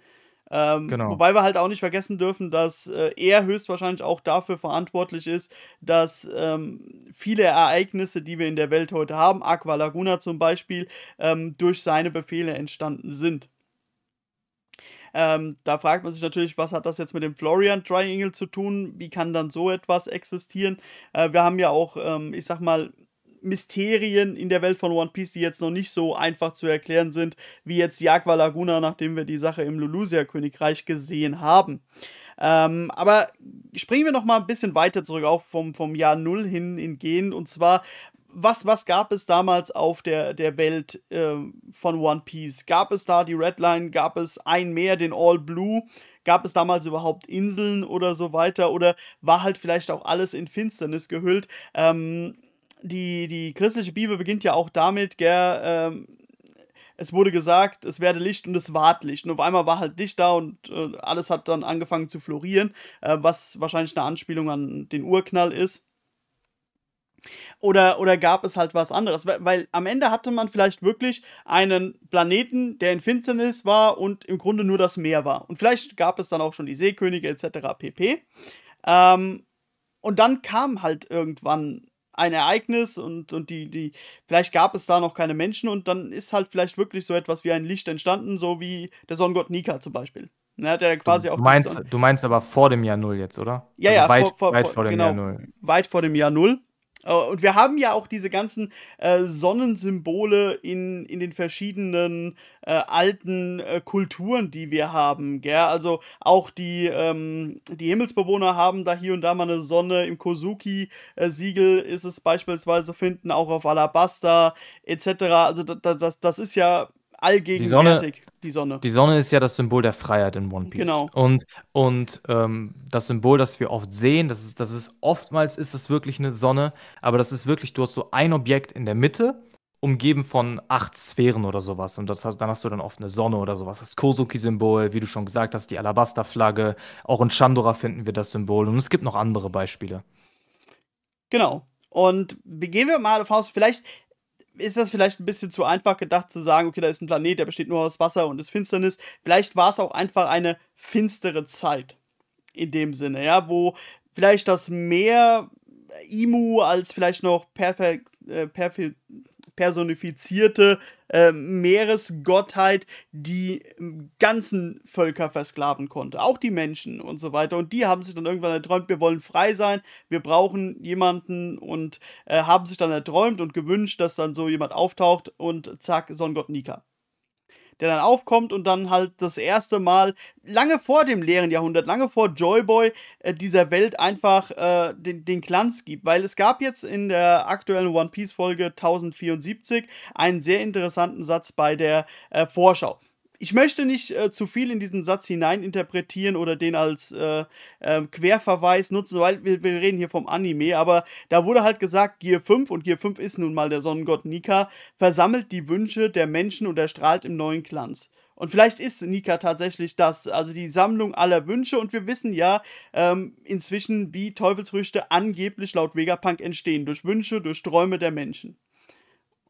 Speaker 1: Ähm, genau. Wobei wir halt auch nicht vergessen dürfen, dass äh, er höchstwahrscheinlich auch dafür verantwortlich ist, dass ähm, viele Ereignisse, die wir in der Welt heute haben, Aqua Laguna zum Beispiel, ähm, durch seine Befehle entstanden sind. Ähm, da fragt man sich natürlich, was hat das jetzt mit dem Florian Triangle zu tun? Wie kann dann so etwas existieren? Äh, wir haben ja auch, ähm, ich sag mal, Mysterien in der Welt von One Piece, die jetzt noch nicht so einfach zu erklären sind, wie jetzt Jagwa Laguna, nachdem wir die Sache im Lulusia-Königreich gesehen haben. Ähm, aber springen wir noch mal ein bisschen weiter zurück, auch vom, vom Jahr Null hin, hingehend. Und zwar, was, was gab es damals auf der, der Welt äh, von One Piece? Gab es da die Red Line? Gab es ein Meer, den All Blue? Gab es damals überhaupt Inseln oder so weiter? Oder war halt vielleicht auch alles in Finsternis gehüllt? Ähm, die, die christliche Bibel beginnt ja auch damit, gell, ähm, es wurde gesagt, es werde Licht und es ward Licht. Und auf einmal war halt Licht da und äh, alles hat dann angefangen zu florieren, äh, was wahrscheinlich eine Anspielung an den Urknall ist. Oder, oder gab es halt was anderes? Weil, weil, am Ende hatte man vielleicht wirklich einen Planeten, der in Finsternis war und im Grunde nur das Meer war. Und vielleicht gab es dann auch schon die Seekönige etc. pp. Ähm, und dann kam halt irgendwann ein Ereignis und, und die, die, vielleicht gab es da noch keine Menschen und dann ist halt vielleicht wirklich so etwas wie ein Licht entstanden, so wie der Sonnengott Nika zum Beispiel. Ne, hat quasi du, auch meinst,
Speaker 2: du meinst aber vor dem Jahr Null jetzt, oder? Ja, also ja, weit vor, vor, weit vor dem genau, Jahr Null.
Speaker 1: Weit vor dem Jahr Null. Äh, und wir haben ja auch diese ganzen äh, Sonnensymbole in, in den verschiedenen äh, alten äh, Kulturen, die wir haben. Gell? Also auch die, ähm, die Himmelsbewohner haben da hier und da mal eine Sonne. Im Kozuki-Siegel ist es beispielsweise finden, auch auf Alabasta etc. Also da, da, das, das ist ja allgegenwärtig, die Sonne, die Sonne,
Speaker 2: die Sonne. ist ja das Symbol der Freiheit in One Piece. Genau. Und, und ähm, das Symbol, das wir oft sehen, das ist, das ist oftmals ist es wirklich eine Sonne, aber das ist wirklich, du hast so ein Objekt in der Mitte, umgeben von acht Sphären oder sowas. Und das, dann hast du dann oft eine Sonne oder sowas. Das Kosuki-Symbol, wie du schon gesagt hast, die Alabaster-Flagge. Auch in Chandora finden wir das Symbol. Und es gibt noch andere Beispiele.
Speaker 1: Genau. Und gehen wir mal davon aus, vielleicht ist das vielleicht ein bisschen zu einfach gedacht zu sagen, okay, da ist ein Planet, der besteht nur aus Wasser und ist Finsternis. Vielleicht war es auch einfach eine finstere Zeit in dem Sinne, ja, wo vielleicht das Meer äh, Imu als vielleicht noch perfekt, äh, perfekt personifizierte äh, Meeresgottheit, die ganzen Völker versklaven konnte, auch die Menschen und so weiter. Und die haben sich dann irgendwann erträumt, wir wollen frei sein, wir brauchen jemanden und äh, haben sich dann erträumt und gewünscht, dass dann so jemand auftaucht und zack, Sonnengott Nika der dann aufkommt und dann halt das erste Mal, lange vor dem leeren Jahrhundert, lange vor Joyboy, äh, dieser Welt einfach äh, den, den Glanz gibt. Weil es gab jetzt in der aktuellen One Piece Folge 1074 einen sehr interessanten Satz bei der äh, Vorschau ich möchte nicht äh, zu viel in diesen Satz hineininterpretieren oder den als äh, äh, Querverweis nutzen, weil wir, wir, reden hier vom Anime, aber da wurde halt gesagt, Gear 5 und Gear 5 ist nun mal der Sonnengott Nika, versammelt die Wünsche der Menschen und erstrahlt im neuen Glanz. Und vielleicht ist Nika tatsächlich das, also die Sammlung aller Wünsche. Und wir wissen ja ähm, inzwischen, wie Teufelsfrüchte angeblich laut Vegapunk entstehen. Durch Wünsche, durch Träume der Menschen.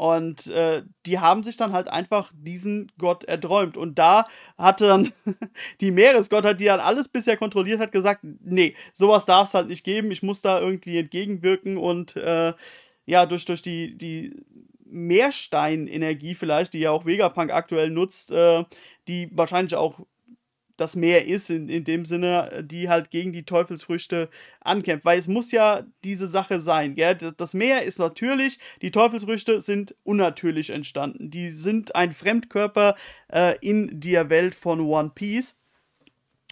Speaker 1: Und äh, die haben sich dann halt einfach diesen Gott erträumt. Und da hatte dann die Meeresgottheit, die dann alles bisher kontrolliert hat, gesagt, nee, sowas darf es halt nicht geben. Ich muss da irgendwie entgegenwirken. Und äh, ja, durch, durch die, die Meersteinenergie vielleicht, die ja auch Vegapunk aktuell nutzt, äh, die wahrscheinlich auch das Meer ist, in, in dem Sinne, die halt gegen die Teufelsfrüchte ankämpft. Weil es muss ja diese Sache sein, gell? Das Meer ist natürlich, die Teufelsfrüchte sind unnatürlich entstanden. Die sind ein Fremdkörper äh, in der Welt von One Piece.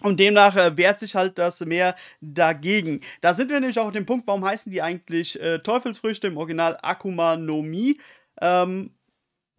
Speaker 1: Und demnach äh, wehrt sich halt das Meer dagegen. Da sind wir nämlich auch auf dem Punkt, warum heißen die eigentlich äh, Teufelsfrüchte im Original Akuma no Mi? Ähm,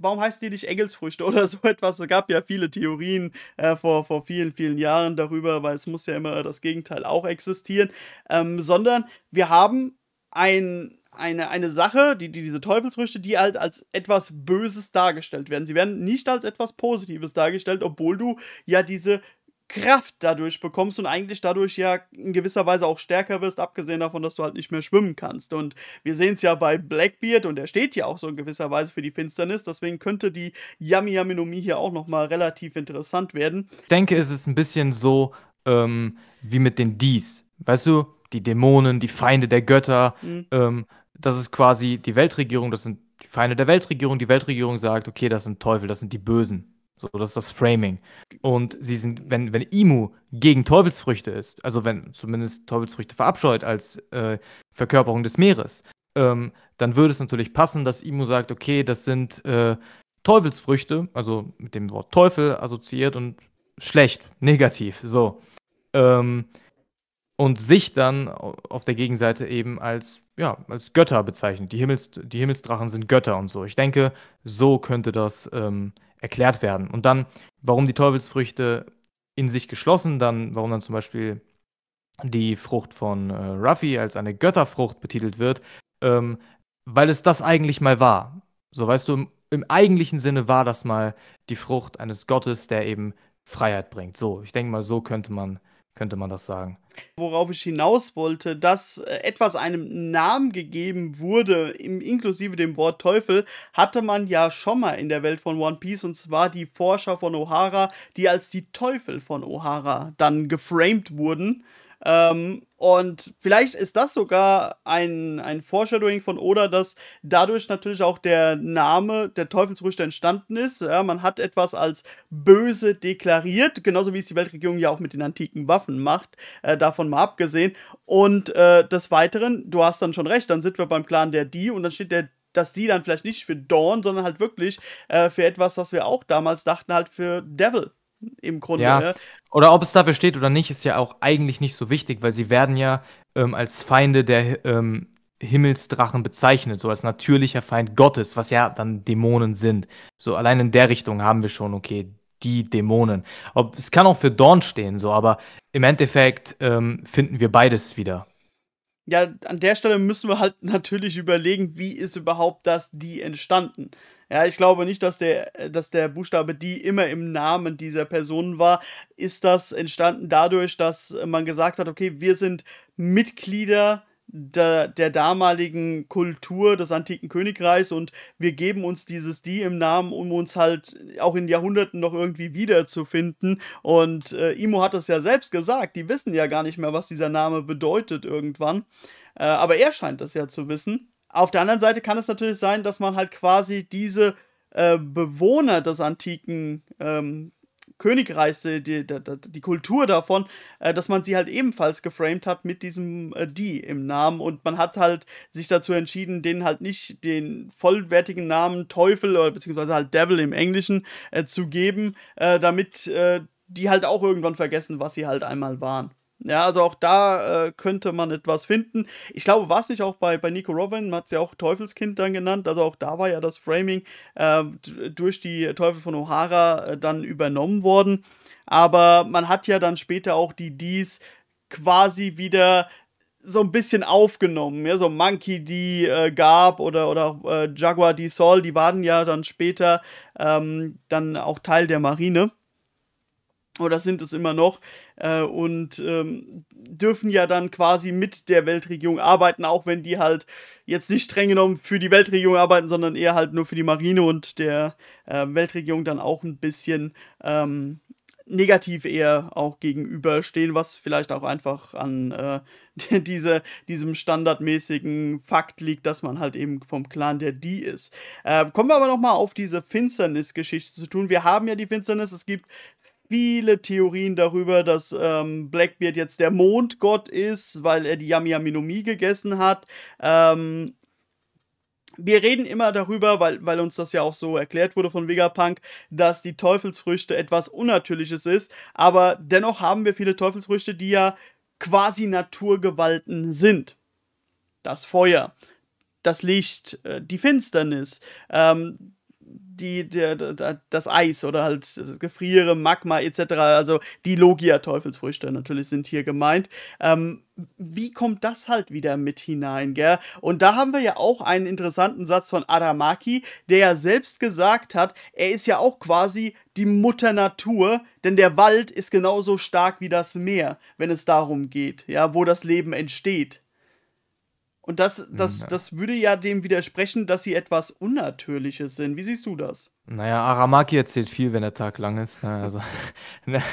Speaker 1: warum heißen die nicht Engelsfrüchte oder so etwas? Es gab ja viele Theorien äh, vor, vor vielen, vielen Jahren darüber, weil es muss ja immer das Gegenteil auch existieren, ähm, sondern wir haben ein eine, eine Sache, die, die, diese Teufelsfrüchte, die halt als etwas Böses dargestellt werden. Sie werden nicht als etwas Positives dargestellt, obwohl du ja diese Kraft dadurch bekommst und eigentlich dadurch ja in gewisser Weise auch stärker wirst, abgesehen davon, dass du halt nicht mehr schwimmen kannst. Und wir sehen es ja bei Blackbeard und er steht ja auch so in gewisser Weise für die Finsternis, deswegen könnte die Yami Yami no Mi hier auch nochmal relativ interessant werden.
Speaker 2: Ich denke, es ist ein bisschen so ähm, wie mit den Dies. Weißt du, die Dämonen, die Feinde der Götter, mhm. ähm, das ist quasi die Weltregierung, das sind die Feinde der Weltregierung. Die Weltregierung sagt, okay, das sind Teufel, das sind die Bösen. So, das ist das Framing. Und sie sind, wenn, wenn Imu gegen Teufelsfrüchte ist, also wenn zumindest Teufelsfrüchte verabscheut als äh, Verkörperung des Meeres, ähm, dann würde es natürlich passen, dass Imu sagt, okay, das sind äh, Teufelsfrüchte, also mit dem Wort Teufel assoziiert und schlecht, negativ, so. Ähm, und sich dann auf der Gegenseite eben als ja, als Götter bezeichnet. Die, Himmels, die Himmelsdrachen sind Götter und so. Ich denke, so könnte das ähm, erklärt werden. Und dann, warum die Teufelsfrüchte in sich geschlossen, dann, warum dann zum Beispiel die Frucht von äh, Ruffy als eine Götterfrucht betitelt wird, ähm, weil es das eigentlich mal war. So weißt du, im, im eigentlichen Sinne war das mal die Frucht eines Gottes, der eben Freiheit bringt. So, ich denke mal, so könnte man, könnte man das sagen.
Speaker 1: Worauf ich hinaus wollte, dass äh, etwas einem Namen gegeben wurde, inklusive dem Wort Teufel, hatte man ja schon mal in der Welt von One Piece, und zwar die Forscher von O'Hara, die als die Teufel von O'Hara dann geframed wurden. Ähm, und vielleicht ist das sogar ein, ein Foreshadowing von Oda, dass dadurch natürlich auch der Name der Teufelsrüchter entstanden ist. Ja, man hat etwas als böse deklariert, genauso wie es die Weltregierung ja auch mit den antiken Waffen macht, äh, davon mal abgesehen. Und äh, des Weiteren, du hast dann schon recht, dann sind wir beim Clan der Die und dann steht der dass die dann vielleicht nicht für Dawn, sondern halt wirklich äh, für etwas, was wir auch damals dachten, halt für Devil im Grunde. Ja. Ne?
Speaker 2: Oder ob es dafür steht oder nicht, ist ja auch eigentlich nicht so wichtig, weil sie werden ja ähm, als Feinde der ähm, Himmelsdrachen bezeichnet, so als natürlicher Feind Gottes, was ja dann Dämonen sind. So allein in der Richtung haben wir schon, okay, die Dämonen. Ob, es kann auch für Dorn stehen, so, aber im Endeffekt ähm, finden wir beides wieder.
Speaker 1: Ja, an der Stelle müssen wir halt natürlich überlegen, wie ist überhaupt das die entstanden? Ja, ich glaube nicht, dass der, äh, dass der Buchstabe die immer im Namen dieser Personen war. Ist das entstanden dadurch, dass man gesagt hat, okay, wir sind Mitglieder der, der, damaligen Kultur des antiken Königreichs und wir geben uns dieses Die im Namen, um uns halt auch in Jahrhunderten noch irgendwie wiederzufinden. Und äh, Imo hat das ja selbst gesagt, die wissen ja gar nicht mehr, was dieser Name bedeutet irgendwann. Äh, aber er scheint das ja zu wissen. Auf der anderen Seite kann es natürlich sein, dass man halt quasi diese äh, Bewohner des antiken ähm, Königreichs, äh, die, die, die, Kultur davon, äh, dass man sie halt ebenfalls geframed hat mit diesem äh, die im Namen und man hat halt sich dazu entschieden, denen halt nicht den vollwertigen Namen Teufel oder beziehungsweise halt Devil im Englischen äh, zu geben, äh, damit die halt auch irgendwann vergessen, was sie halt einmal waren. Ja, also auch da äh, könnte man etwas finden. Ich glaube, war es nicht auch bei, bei Nico Robin, man hat es ja auch Teufelskind dann genannt, also auch da war ja das Framing äh, durch die Teufel von O'Hara äh, dann übernommen worden. Aber man hat ja dann später auch die Dies quasi wieder so ein bisschen aufgenommen. Ja, so Monkey die äh, Garb oder, oder äh, Jaguar die Sol, die waren ja dann später ähm, dann auch Teil der Marine. Oder sind es immer noch? äh, und ähm, dürfen ja dann quasi mit der Weltregierung arbeiten, auch wenn die halt jetzt nicht streng genommen für die Weltregierung arbeiten, sondern eher halt nur für die Marine und der äh, Weltregierung dann auch ein bisschen ähm, negativ eher auch gegenüberstehen, was vielleicht auch einfach an äh, diese, diesem standardmäßigen Fakt liegt, dass man halt eben vom Clan der Die ist. Äh, kommen wir aber nochmal auf diese Finsternis-Geschichte zu tun. Wir haben ja die Finsternis, es gibt viele Theorien darüber, dass ähm, Blackbeard jetzt der Mondgott ist, weil er die Yami Yami no Mi gegessen hat. Ähm, wir reden immer darüber, weil, weil uns das ja auch so erklärt wurde von Vegapunk, dass die Teufelsfrüchte etwas Unnatürliches ist, aber dennoch haben wir viele Teufelsfrüchte, die ja quasi Naturgewalten sind. Das Feuer, das Licht, äh, die Finsternis. Ähm, die, der, das Eis oder halt das Gefriere, Magma etc., also die Logia-Teufelsfrüchte natürlich sind hier gemeint. Ähm, wie kommt das halt wieder mit hinein, gell? Und da haben wir ja auch einen interessanten Satz von Adamaki, der ja selbst gesagt hat, er ist ja auch quasi die Mutter Natur, denn der Wald ist genauso stark wie das Meer, wenn es darum geht, ja, wo das Leben entsteht. Und das, das, ja. Mhm. das würde ja dem widersprechen, dass sie etwas Unnatürliches sind. Wie siehst du das?
Speaker 2: Naja, Aramaki erzählt viel, wenn der Tag lang ist. Ne? Also, ne?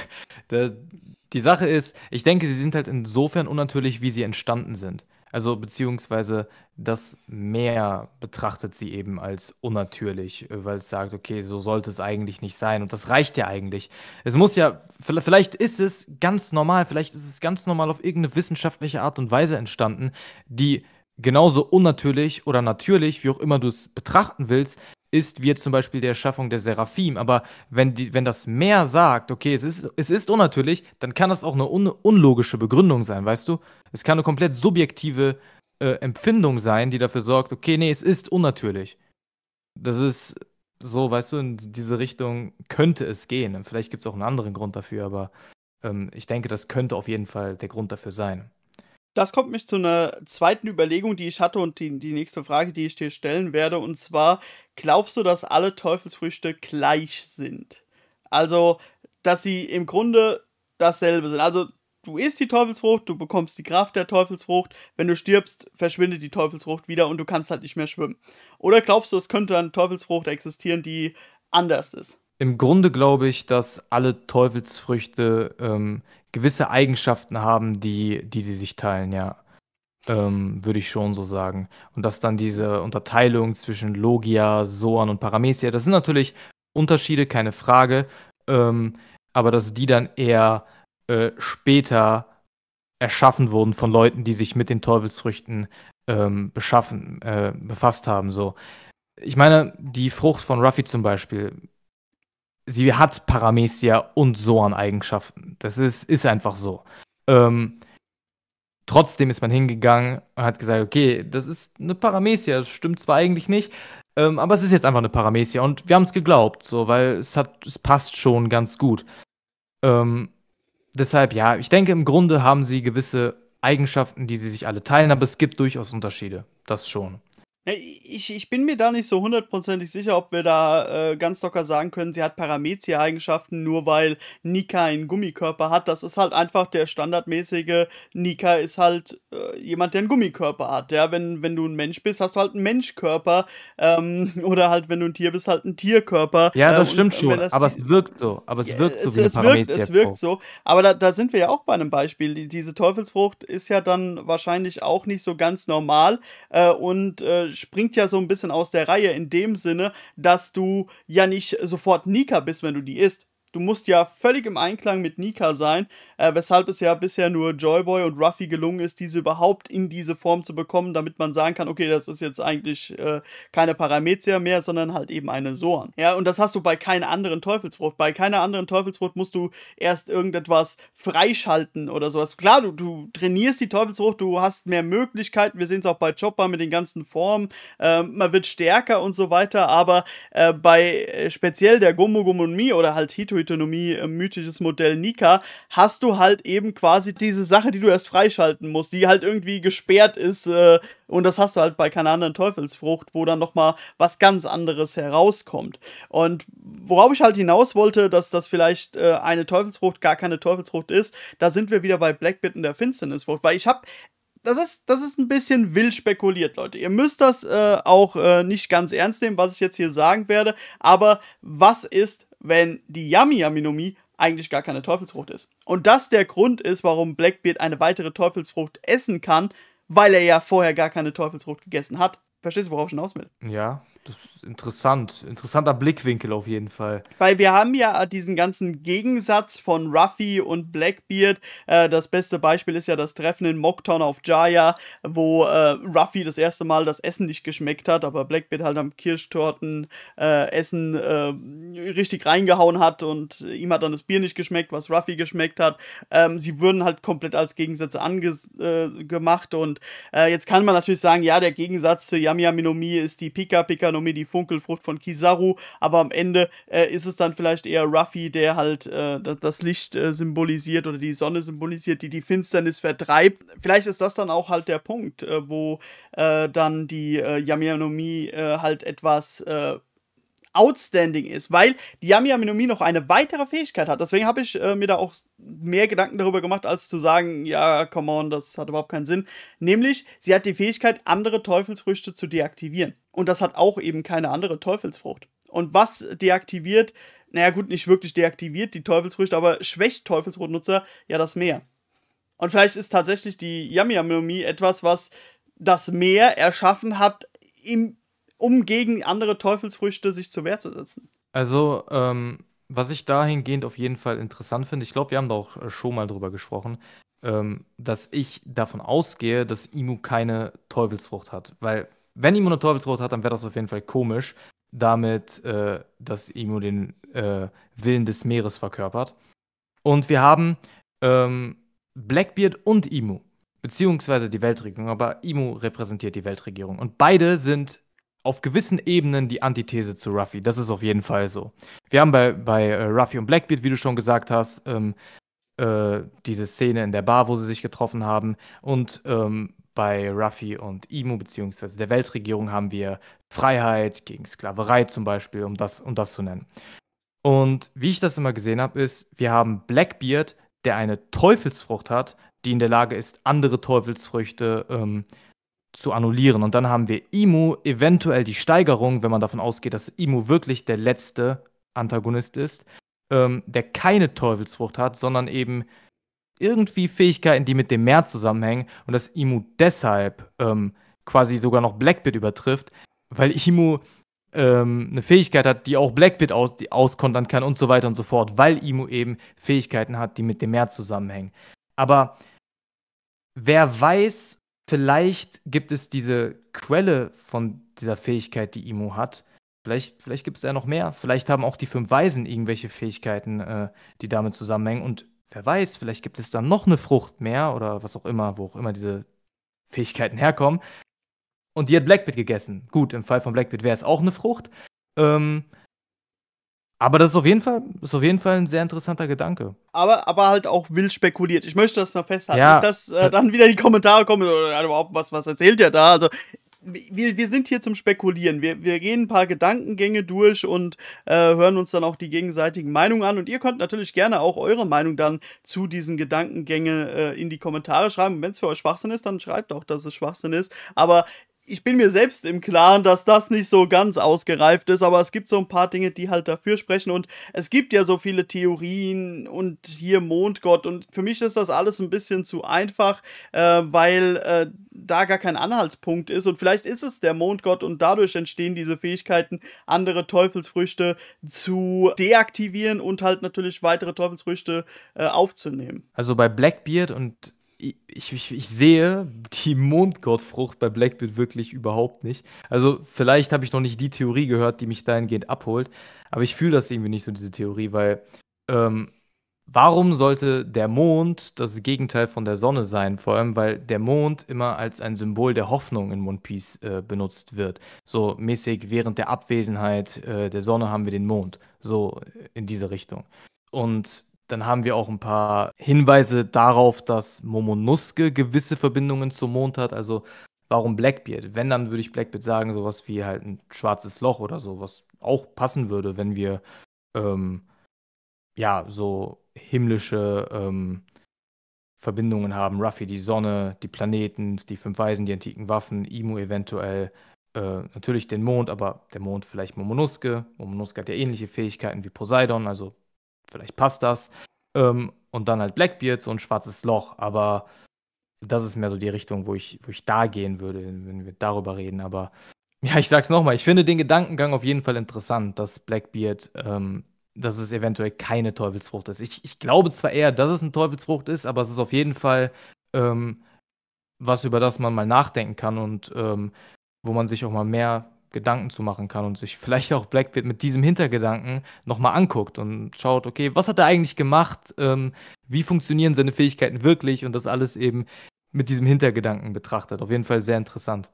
Speaker 2: die Sache ist, ich denke, sie sind halt insofern unnatürlich, wie sie entstanden sind. Also beziehungsweise das Meer betrachtet sie eben als unnatürlich, weil es sagt, okay, so sollte es eigentlich nicht sein. Und das reicht ja eigentlich. Es muss ja, vielleicht ist es ganz normal, vielleicht ist es ganz normal auf irgendeine wissenschaftliche Art und Weise entstanden, die genauso unnatürlich oder natürlich, wie auch immer du es betrachten willst, ist wie zum Beispiel die Erschaffung der Seraphim. Aber wenn, die, wenn das Meer sagt, okay, es ist, es ist unnatürlich, dann kann das auch eine un unlogische Begründung sein, weißt du? Es kann eine komplett subjektive äh, Empfindung sein, die dafür sorgt, okay, nee, es ist unnatürlich. Das ist so, weißt du, in diese Richtung könnte es gehen. Vielleicht gibt es auch einen anderen Grund dafür, aber ähm, ich denke, das könnte auf jeden Fall der Grund dafür sein.
Speaker 1: Das kommt mich zu einer zweiten Überlegung, die ich hatte und die, die nächste Frage, die ich dir stellen werde. Und zwar, glaubst du, dass alle Teufelsfrüchte gleich sind? Also, dass sie im Grunde dasselbe sind. Also, du isst die Teufelsfrucht, du bekommst die Kraft der Teufelsfrucht. Wenn du stirbst, verschwindet die Teufelsfrucht wieder und du kannst halt nicht mehr schwimmen. Oder glaubst du, es könnte eine Teufelsfrucht existieren, die anders ist?
Speaker 2: Im Grunde glaube ich, dass alle Teufelsfrüchte ähm, gewisse Eigenschaften haben, die, die sie sich teilen, ja. Ähm, würde ich schon so sagen. Und dass dann diese Unterteilung zwischen Logia, Soan und Paramesia, das sind natürlich Unterschiede, keine Frage, ähm, aber dass die dann eher äh, später erschaffen wurden von Leuten, die sich mit den Teufelsfrüchten ähm, beschaffen, äh, befasst haben. So. Ich meine, die Frucht von Ruffy zum Beispiel, sie hat Paramesia und Soan-Eigenschaften. Das ist, ist einfach so. Ähm, trotzdem ist man hingegangen und hat gesagt, okay, das ist eine Paramesia, das stimmt zwar eigentlich nicht, ähm, aber es ist jetzt einfach eine Paramesia und wir haben es geglaubt, so, weil es hat, es passt schon ganz gut. Ähm, deshalb, ja, ich denke, im Grunde haben sie gewisse Eigenschaften, die sie sich alle teilen, aber es gibt durchaus Unterschiede. Das schon.
Speaker 1: Ich, ich bin mir da nicht so hundertprozentig sicher, ob wir da äh, ganz locker sagen können, sie hat Paramezia-Eigenschaften, nur weil Nika einen Gummikörper hat. Das ist halt einfach der standardmäßige, Nika ist halt äh, jemand, der einen Gummikörper hat. Ja, wenn, wenn du ein Mensch bist, hast du halt einen Menschkörper. Ähm, oder halt, wenn du ein Tier bist, halt einen Tierkörper. Ja, das äh, stimmt schon, das aber es
Speaker 2: wirkt so. Aber es wirkt so es, wie es wirkt, es wirkt
Speaker 1: so. Aber da, da sind wir ja auch bei einem Beispiel. Die, diese Teufelsfrucht ist ja dann wahrscheinlich auch nicht so ganz normal äh, und äh, springt ja so ein bisschen aus der Reihe in dem Sinne, dass du ja nicht sofort Nika bist, wenn du die isst du musst ja völlig im Einklang mit Nika sein, äh, weshalb es ja bisher nur Joyboy und Ruffy gelungen ist, diese überhaupt in diese Form zu bekommen, damit man sagen kann, okay, das ist jetzt eigentlich äh, keine Paramezia mehr, sondern halt eben eine Soan. Ja, und das hast du bei keiner anderen Teufelsfrucht. Bei keiner anderen Teufelsfrucht musst du erst irgendetwas freischalten oder sowas. Klar, du, du trainierst die Teufelsfrucht, du hast mehr Möglichkeiten. Wir sehen es auch bei Chopper mit den ganzen Formen. Äh, man wird stärker und so weiter, aber äh, bei äh, speziell der Gomu Gomu Mi oder halt Hito Ökoökonomie, äh, mythisches Modell Nika, hast du halt eben quasi diese Sache, die du erst freischalten musst, die halt irgendwie gesperrt ist. Äh, und das hast du halt bei keiner anderen Teufelsfrucht, wo dann nochmal was ganz anderes herauskommt. Und worauf ich halt hinaus wollte, dass das vielleicht äh, eine Teufelsfrucht gar keine Teufelsfrucht ist, da sind wir wieder bei Blackbit in der Finsternisfrucht. Weil ich habe das ist, das ist ein bisschen wild spekuliert, Leute. Ihr müsst das äh, auch äh, nicht ganz ernst nehmen, was ich jetzt hier sagen werde. Aber was ist wenn die Yami Yami Nomi eigentlich gar keine Teufelsfrucht ist. Und das der Grund ist, warum Blackbeard eine weitere Teufelsfrucht essen kann, weil er ja vorher gar keine Teufelsfrucht gegessen hat. Verstehst du, worauf ich hinaus will?
Speaker 2: Ja, das ist interessant. Interessanter Blickwinkel auf jeden Fall.
Speaker 1: Weil wir haben ja diesen ganzen Gegensatz von Ruffy und Blackbeard. Äh, das beste Beispiel ist ja das Treffen in Mocktown auf Jaya, wo äh, Ruffy das erste Mal das Essen nicht geschmeckt hat, aber Blackbeard halt am Kirschtorten-Essen äh, äh, richtig reingehauen hat und ihm hat dann das Bier nicht geschmeckt, was Ruffy geschmeckt hat. Ähm, sie würden halt komplett als Gegensätze angemacht äh, und äh, jetzt kann man natürlich sagen, ja, der Gegensatz zu Yami no Mi ist die Pika Pika Nakanomie die Funkelfrucht von Kizaru, aber am Ende äh, ist es dann vielleicht eher Ruffy, der halt äh, das Licht äh, symbolisiert oder die Sonne symbolisiert, die die Finsternis vertreibt. Vielleicht ist das dann auch halt der Punkt, äh, wo äh, dann die äh, Yamianomie äh, halt etwas outstanding ist, weil die Yami Aminomi noch eine weitere Fähigkeit hat. Deswegen habe ich äh, mir da auch mehr Gedanken darüber gemacht, als zu sagen, ja, come on, das hat überhaupt keinen Sinn. Nämlich, sie hat die Fähigkeit, andere Teufelsfrüchte zu deaktivieren. Und das hat auch eben keine andere Teufelsfrucht. Und was deaktiviert, naja gut, nicht wirklich deaktiviert die Teufelsfrüchte, aber schwächt Teufelsfruchtnutzer ja das Meer. Und vielleicht ist tatsächlich die Yami Aminomi etwas, was das Meer erschaffen hat, im um gegen andere Teufelsfrüchte sich zur Wehr zu setzen.
Speaker 2: Also, ähm, was ich dahingehend auf jeden Fall interessant finde, ich glaube, wir haben da auch äh, schon mal drüber gesprochen, ähm, dass ich davon ausgehe, dass Imu keine Teufelsfrucht hat. Weil, wenn Imu eine Teufelsfrucht hat, dann wäre das auf jeden Fall komisch, damit, äh, dass Imu den äh, Willen des Meeres verkörpert. Und wir haben ähm, Blackbeard und Imu, beziehungsweise die Weltregierung, aber Imu repräsentiert die Weltregierung. Und beide sind auf gewissen Ebenen die Antithese zu Ruffy. Das ist auf jeden Fall so. Wir haben bei, bei äh, Ruffy und Blackbeard, wie du schon gesagt hast, ähm, äh, diese Szene in der Bar, wo sie sich getroffen haben. Und ähm, bei Ruffy und Imo, beziehungsweise der Weltregierung, haben wir Freiheit gegen Sklaverei zum Beispiel, um das, um das zu nennen. Und wie ich das immer gesehen habe, ist, wir haben Blackbeard, der eine Teufelsfrucht hat, die in der Lage ist, andere Teufelsfrüchte ähm, äh, zu annullieren. Und dann haben wir Imu, eventuell die Steigerung, wenn man davon ausgeht, dass Imu wirklich der letzte Antagonist ist, ähm, der keine Teufelsfrucht hat, sondern eben irgendwie Fähigkeiten, die mit dem Meer zusammenhängen und dass Imu deshalb ähm, quasi sogar noch Blackbit übertrifft, weil Imu ähm, eine Fähigkeit hat, die auch Blackbit aus, die auskontern kann und so weiter und so fort, weil Imu eben Fähigkeiten hat, die mit dem Meer zusammenhängen. Aber wer weiß, vielleicht gibt es diese Quelle von dieser Fähigkeit, die Imo hat. Vielleicht, vielleicht gibt es da noch mehr. Vielleicht haben auch die fünf Weisen irgendwelche Fähigkeiten, äh, die damit zusammenhängen. Und wer weiß, vielleicht gibt es da noch eine Frucht mehr oder was auch immer, wo auch immer diese Fähigkeiten herkommen. Und die hat Blackbeard gegessen. Gut, im Fall von Blackbeard wäre es auch eine Frucht. Ähm, aber das ist auf jeden Fall, ist auf jeden Fall ein sehr interessanter Gedanke.
Speaker 1: Aber, aber halt auch wild spekuliert. Ich möchte das noch festhalten. Ja. Nicht, dass äh, dann wieder die Kommentare kommen, oder überhaupt was, was erzählt der da? Also wir, wir sind hier zum Spekulieren. Wir, wir gehen ein paar Gedankengänge durch und äh, hören uns dann auch die gegenseitigen Meinungen an. Und ihr könnt natürlich gerne auch eure Meinung dann zu diesen Gedankengängen äh, in die Kommentare schreiben. Wenn es für euch Schwachsinn ist, dann schreibt auch, dass es Schwachsinn ist. Aber ich bin mir selbst im Klaren, dass das nicht so ganz ausgereift ist, aber es gibt so ein paar Dinge, die halt dafür sprechen und es gibt ja so viele Theorien und hier Mondgott und für mich ist das alles ein bisschen zu einfach, äh, weil äh, da gar kein Anhaltspunkt ist und vielleicht ist es der Mondgott und dadurch entstehen diese Fähigkeiten, andere Teufelsfrüchte zu deaktivieren und halt natürlich weitere Teufelsfrüchte äh, aufzunehmen.
Speaker 2: Also bei Blackbeard und ich, ich, ich sehe die Mondgottfrucht bei Blackbeard wirklich überhaupt nicht. Also vielleicht habe ich noch nicht die Theorie gehört, die mich dahingehend abholt, aber ich fühle das irgendwie nicht so, diese Theorie, weil ähm, warum sollte der Mond das Gegenteil von der Sonne sein? Vor allem, weil der Mond immer als ein Symbol der Hoffnung in One Piece äh, benutzt wird. So mäßig während der Abwesenheit äh, der Sonne haben wir den Mond. So äh, in diese Richtung. Und dann haben wir auch ein paar Hinweise darauf, dass Momonosuke gewisse Verbindungen zum Mond hat. Also warum Blackbeard? Wenn, dann würde ich Blackbeard sagen, sowas wie halt ein schwarzes Loch oder so, was auch passen würde, wenn wir ähm, ja so himmlische ähm, Verbindungen haben. Ruffy, die Sonne, die Planeten, die fünf Weisen, die antiken Waffen, Imu eventuell, äh, natürlich den Mond, aber der Mond vielleicht Momonosuke. Momonosuke hat ja ähnliche Fähigkeiten wie Poseidon, also vielleicht passt das. Ähm, und dann halt Blackbeard, so ein schwarzes Loch. Aber das ist mehr so die Richtung, wo ich, wo ich da gehen würde, wenn wir darüber reden. Aber ja, ich sag's nochmal, ich finde den Gedankengang auf jeden Fall interessant, dass Blackbeard, ähm, dass es eventuell keine Teufelsfrucht ist. Ich, ich glaube zwar eher, dass es eine Teufelsfrucht ist, aber es ist auf jeden Fall ähm, was, über das man mal nachdenken kann und ähm, wo man sich auch mal mehr Gedanken zu machen kann und sich vielleicht auch Blackbeard mit diesem Hintergedanken nochmal anguckt und schaut, okay, was hat er eigentlich gemacht, ähm, wie funktionieren seine Fähigkeiten wirklich und das alles eben mit diesem Hintergedanken betrachtet. Auf jeden Fall sehr interessant.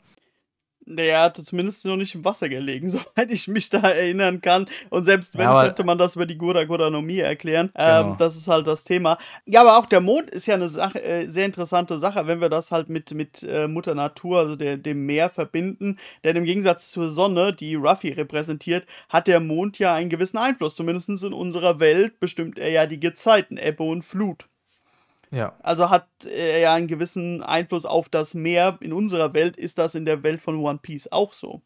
Speaker 1: Naja, hatte zumindest noch nicht im Wasser gelegen, soweit ich mich da erinnern kann. Und selbst wenn, ja, könnte man das über die Guragoranomie erklären. Ähm, genau. Ähm, das ist halt das Thema. Ja, aber auch der Mond ist ja eine Sache, äh, sehr interessante Sache, wenn wir das halt mit, mit äh, Mutter Natur, also der, dem Meer, verbinden. Denn im Gegensatz zur Sonne, die Ruffy repräsentiert, hat der Mond ja einen gewissen Einfluss. Zumindest in unserer Welt bestimmt er ja die Gezeiten, Ebbe und Flut. Ja. Also hat er ja einen gewissen Einfluss auf das Meer. In unserer Welt ist das in der Welt von One Piece auch so.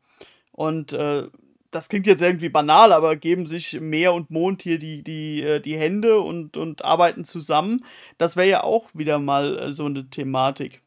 Speaker 1: Und äh, das klingt jetzt irgendwie banal, aber geben sich Meer und Mond hier die, die, äh, die Hände und, und arbeiten zusammen. Das wäre ja auch wieder mal äh, so eine Thematik.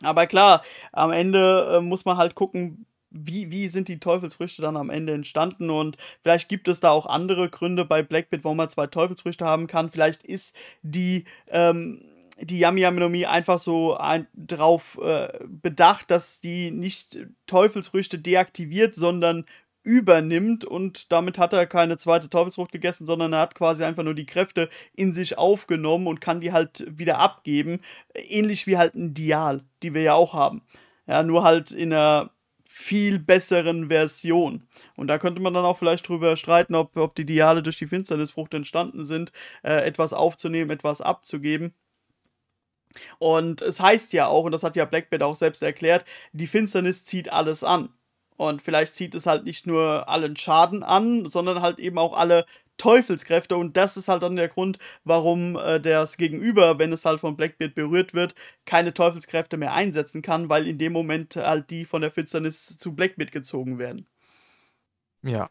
Speaker 1: Aber klar, am Ende äh, muss man halt gucken, wie, wie sind die Teufelsfrüchte dann am Ende entstanden und vielleicht gibt es da auch andere Gründe bei Blackbit, warum man zwei Teufelsfrüchte haben kann. Vielleicht ist die, ähm, die Yami Yaminomie einfach so ein, drauf äh, bedacht, dass die nicht Teufelsfrüchte deaktiviert, sondern übernimmt und damit hat er keine zweite Teufelsfrucht gegessen, sondern er hat quasi einfach nur die Kräfte in sich aufgenommen und kann die halt wieder abgeben. Ähnlich wie halt ein Dial, die wir ja auch haben. Ja, nur halt in einer viel besseren Version. Und da könnte man dann auch vielleicht drüber streiten, ob, ob die Diale durch die Finsternisfrucht entstanden sind, äh, etwas aufzunehmen, etwas abzugeben. Und es heißt ja auch, und das hat ja Blackbeard auch selbst erklärt, die Finsternis zieht alles an. Und vielleicht zieht es halt nicht nur allen Schaden an, sondern halt eben auch alle Teufelskräfte. Und das ist halt dann der Grund, warum äh, das Gegenüber, wenn es halt von Blackbeard berührt wird, keine Teufelskräfte mehr einsetzen kann, weil in dem Moment halt die von der Finsternis zu Blackbeard gezogen werden. Ja,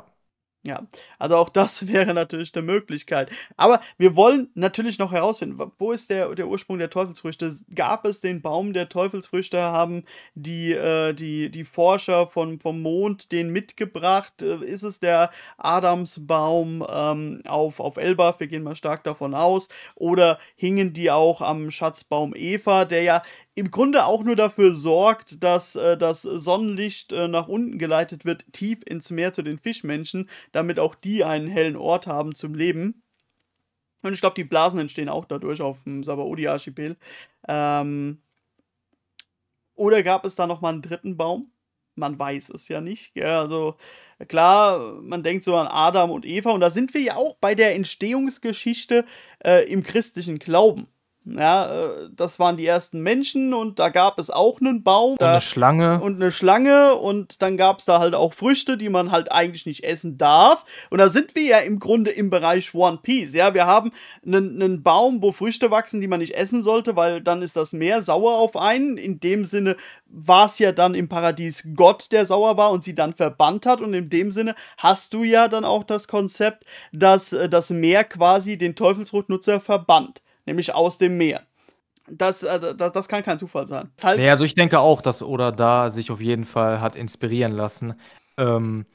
Speaker 1: ja, also auch das wäre natürlich eine Möglichkeit. Aber wir wollen natürlich noch herausfinden, wo ist der, der Ursprung der Teufelsfrüchte? Gab es den Baum der Teufelsfrüchte? Haben die, äh, die, die Forscher von, vom Mond den mitgebracht? Äh, ist es der Adamsbaum ähm, auf, auf Elbaf? Wir gehen mal stark davon aus. Oder hingen die auch am Schatzbaum Eva, der ja im Grunde auch nur dafür sorgt, dass äh, das Sonnenlicht äh, nach unten geleitet wird, tief ins Meer zu den Fischmenschen, damit auch die einen hellen Ort haben zum Leben. Und ich glaube, die Blasen entstehen auch dadurch auf dem sabaudi archipel Ähm, oder gab es da nochmal einen dritten Baum? Man weiß es ja nicht. Gell? Also klar, man denkt so an Adam und Eva. Und da sind wir ja auch bei der Entstehungsgeschichte äh, im christlichen Glauben. Ja, äh, das waren die ersten Menschen und da gab es auch einen Baum. Und eine Schlange. Und eine Schlange und dann gab es da halt auch Früchte, die man halt eigentlich nicht essen darf. Und da sind wir ja im Grunde im Bereich One Piece. Ja, wir haben einen, einen Baum, wo Früchte wachsen, die man nicht essen sollte, weil dann ist das Meer sauer auf einen. In dem Sinne war es ja dann im Paradies Gott, der sauer war und sie dann verbannt hat. Und in dem Sinne hast du ja dann auch das Konzept, dass äh, das Meer quasi den Teufelsrotnutzer verbannt nämlich aus dem Meer. Das, äh, das, das kann kein Zufall sein. Halt naja, also
Speaker 2: ich denke auch, dass Oda da sich auf jeden Fall hat inspirieren lassen. Ähm,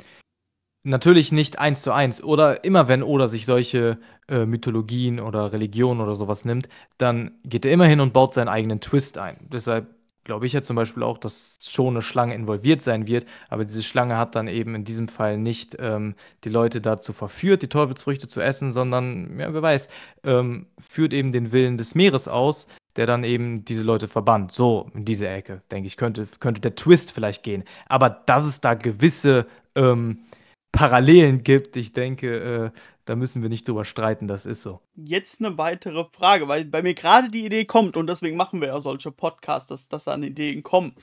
Speaker 2: natürlich nicht eins zu eins. Oder immer wenn Oda sich solche äh, Mythologien oder Religionen oder sowas nimmt, dann geht er immer hin und baut seinen eigenen Twist ein. Deshalb glaube ich ja zum Beispiel auch, dass schon eine Schlange involviert sein wird, aber diese Schlange hat dann eben in diesem Fall nicht ähm, die Leute dazu verführt, die Teufelsfrüchte zu essen, sondern, ja, wer weiß, ähm, führt eben den Willen des Meeres aus, der dann eben diese Leute verbannt. So, in diese Ecke, denke ich, könnte, könnte der Twist vielleicht gehen. Aber dass es da gewisse ähm, Parallelen gibt. Ich denke, äh, da müssen wir nicht drüber streiten, das ist so.
Speaker 1: Jetzt eine weitere Frage, weil bei mir gerade die Idee kommt und deswegen machen wir ja solche Podcasts, dass, dass an Ideen kommen.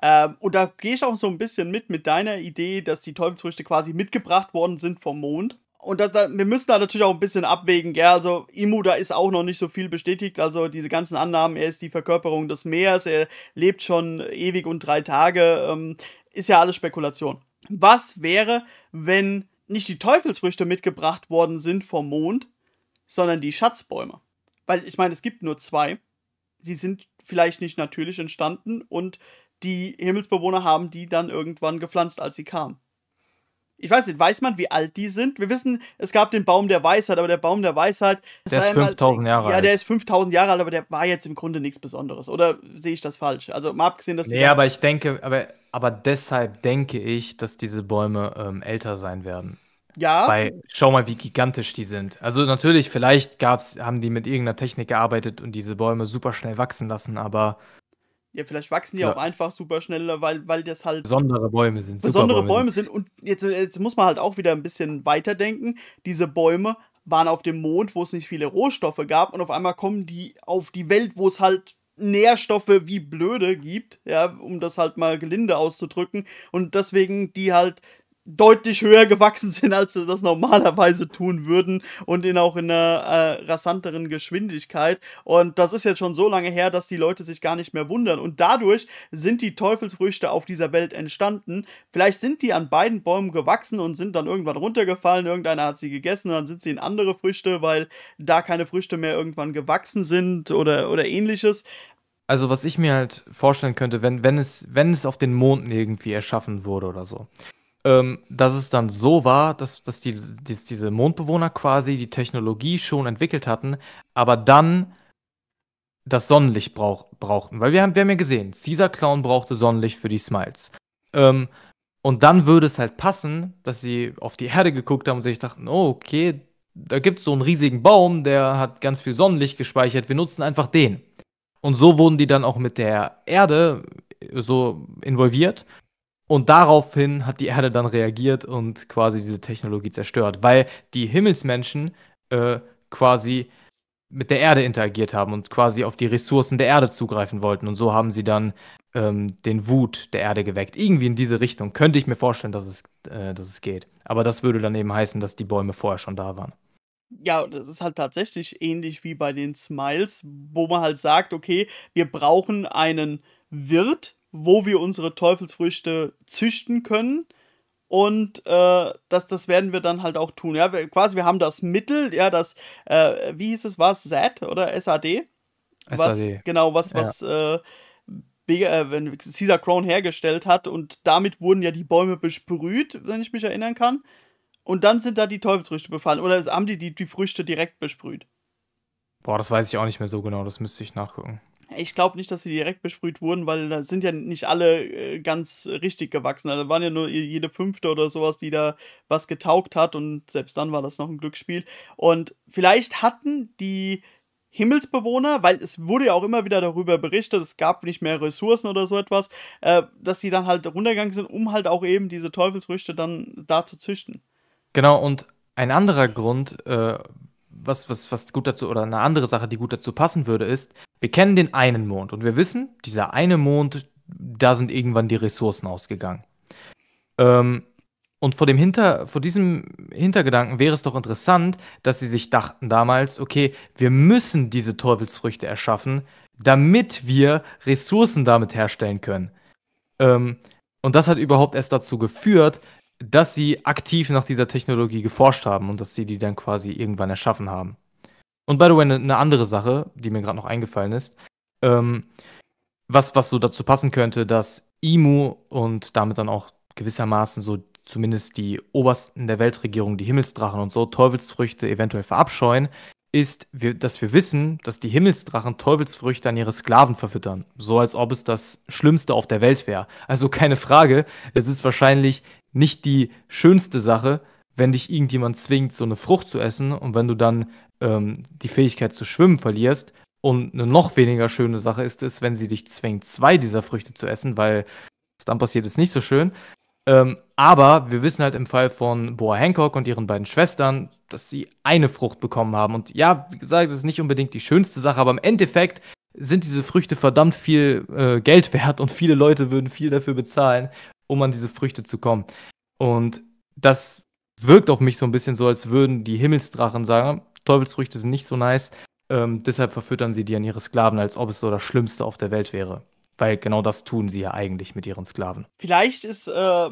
Speaker 1: Ähm, und da gehe ich auch so ein bisschen mit mit deiner Idee, dass die Teufelsfrüchte quasi mitgebracht worden sind vom Mond. Und das, das, wir müssen da natürlich auch ein bisschen abwägen, gell? Also, Imu, da ist auch noch nicht so viel bestätigt. Also, diese ganzen Annahmen, er ist die Verkörperung des Meeres, er lebt schon ewig und drei Tage, ähm, ist ja alles Spekulation was wäre, wenn nicht die Teufelsfrüchte mitgebracht worden sind vom Mond, sondern die Schatzbäume. Weil ich meine, es gibt nur zwei. Die sind vielleicht nicht natürlich entstanden und die Himmelsbewohner haben die dann irgendwann gepflanzt, als sie kamen. Ich weiß nicht, weiß man, wie alt die sind? Wir wissen, es gab den Baum der Weisheit, aber der Baum der Weisheit. Der ist 5000 Jahre alt. Ja, der ist 5000 Jahre alt, aber der war jetzt im Grunde nichts Besonderes. Oder sehe ich das falsch? Also mal abgesehen, dass. Nee, aber
Speaker 2: ich denke, aber aber deshalb denke ich, dass diese Bäume ähm, älter sein werden. Ja. Weil, schau mal, wie gigantisch die sind. Also natürlich, vielleicht gab's, haben die mit irgendeiner Technik gearbeitet und diese Bäume super schnell wachsen lassen, aber.
Speaker 1: Ja, vielleicht wachsen die ja. auch einfach super schnell, weil, weil das halt. Besondere Bäume sind. Besondere Bäume sind. Und jetzt, jetzt muss man halt auch wieder ein bisschen weiterdenken. Diese Bäume waren auf dem Mond, wo es nicht viele Rohstoffe gab, und auf einmal kommen die auf die Welt, wo es halt Nährstoffe wie blöde gibt, ja, um das halt mal gelinde auszudrücken. Und deswegen die halt deutlich höher gewachsen sind, als sie das normalerweise tun würden und in auch in einer äh, rasanteren Geschwindigkeit. Und das ist jetzt schon so lange her, dass die Leute sich gar nicht mehr wundern. Und dadurch sind die Teufelsfrüchte auf dieser Welt entstanden. Vielleicht sind die an beiden Bäumen gewachsen und sind dann irgendwann runtergefallen. Irgendeiner hat sie gegessen und dann sind sie in andere Früchte, weil da keine Früchte mehr irgendwann gewachsen sind oder, oder ähnliches.
Speaker 2: Also, was ich mir halt vorstellen könnte, wenn, wenn, es, wenn es auf den Monden irgendwie erschaffen wurde oder so, ähm, dass es dann so war, dass, dass, die, dass diese Mondbewohner quasi die Technologie schon entwickelt hatten, aber dann das Sonnenlicht brauch, brauchten. Weil wir haben, wir haben ja gesehen, Caesar Clown brauchte Sonnenlicht für die Smiles. Ähm, und dann würde es halt passen, dass sie auf die Erde geguckt haben und sich dachten, oh, okay, da gibt es so einen riesigen Baum, der hat ganz viel Sonnenlicht gespeichert, wir nutzen einfach den. Und so wurden die dann auch mit der Erde äh, so involviert. Und daraufhin hat die Erde dann reagiert und quasi diese Technologie zerstört, weil die Himmelsmenschen äh, quasi mit der Erde interagiert haben und quasi auf die Ressourcen der Erde zugreifen wollten. Und so haben sie dann ähm, den Wut der Erde geweckt. Irgendwie in diese Richtung könnte ich mir vorstellen, dass es, äh, dass es geht. Aber das würde dann eben heißen, dass die Bäume vorher schon da waren.
Speaker 1: Ja, das ist halt tatsächlich ähnlich wie bei den Smiles, wo man halt sagt, okay, wir brauchen einen Wirt, wo wir unsere Teufelsfrüchte züchten können. Und äh, das, das werden wir dann halt auch tun. Ja, wir, quasi, wir haben das Mittel, ja, das, äh, wie hieß es, war es SAD oder SAD? SAD. genau, was, ja. was äh, äh, wenn Caesar Crown hergestellt hat und damit wurden ja die Bäume besprüht, wenn ich mich erinnern kann. Und dann sind da die Teufelsfrüchte befallen. Oder haben die, die die Früchte direkt besprüht?
Speaker 2: Boah, das weiß ich auch nicht mehr so genau. Das müsste ich nachgucken.
Speaker 1: Ich glaube nicht, dass sie direkt besprüht wurden, weil da sind ja nicht alle äh, ganz richtig gewachsen. Also waren ja nur jede fünfte oder sowas, die da was getaugt hat. Und selbst dann war das noch ein Glücksspiel. Und vielleicht hatten die Himmelsbewohner, weil es wurde ja auch immer wieder darüber berichtet, es gab nicht mehr Ressourcen oder so etwas, äh, dass sie dann halt runtergegangen sind, um halt auch eben diese Teufelsfrüchte dann da zu züchten.
Speaker 2: Genau, und ein anderer Grund, äh, was, was, was gut dazu, oder eine andere Sache, die gut dazu passen würde, ist, wir kennen den einen Mond und wir wissen, dieser eine Mond, da sind irgendwann die Ressourcen ausgegangen. Ähm, und vor, dem Hinter, vor diesem Hintergedanken wäre es doch interessant, dass sie sich dachten damals, okay, wir müssen diese Teufelsfrüchte erschaffen, damit wir Ressourcen damit herstellen können. Ähm, und das hat überhaupt erst dazu geführt, dass sie aktiv nach dieser Technologie geforscht haben und dass sie die dann quasi irgendwann erschaffen haben. Und by the way, eine andere Sache, die mir gerade noch eingefallen ist, ähm, was, was so dazu passen könnte, dass IMU und damit dann auch gewissermaßen so zumindest die Obersten der Weltregierung, die Himmelsdrachen und so, Teufelsfrüchte eventuell verabscheuen, ist, dass wir wissen, dass die Himmelsdrachen Teufelsfrüchte an ihre Sklaven verfüttern. So als ob es das Schlimmste auf der Welt wäre. Also keine Frage, es ist wahrscheinlich nicht die schönste Sache, wenn dich irgendjemand zwingt, so eine Frucht zu essen und wenn du dann ähm, die Fähigkeit zu schwimmen verlierst. Und eine noch weniger schöne Sache ist es, wenn sie dich zwingt, zwei dieser Früchte zu essen, weil es dann passiert, ist nicht so schön. Ähm, aber wir wissen halt im Fall von Boa Hancock und ihren beiden Schwestern, dass sie eine Frucht bekommen haben. Und ja, wie gesagt, das ist nicht unbedingt die schönste Sache, aber im Endeffekt sind diese Früchte verdammt viel äh, Geld wert und viele Leute würden viel dafür bezahlen um an diese Früchte zu kommen. Und das wirkt auf mich so ein bisschen so, als würden die Himmelsdrachen sagen, Teufelsfrüchte sind nicht so nice, ähm, deshalb verfüttern sie die an ihre Sklaven, als ob es so das Schlimmste auf der Welt wäre. Weil genau das tun sie ja eigentlich mit ihren Sklaven.
Speaker 1: Vielleicht ist äh,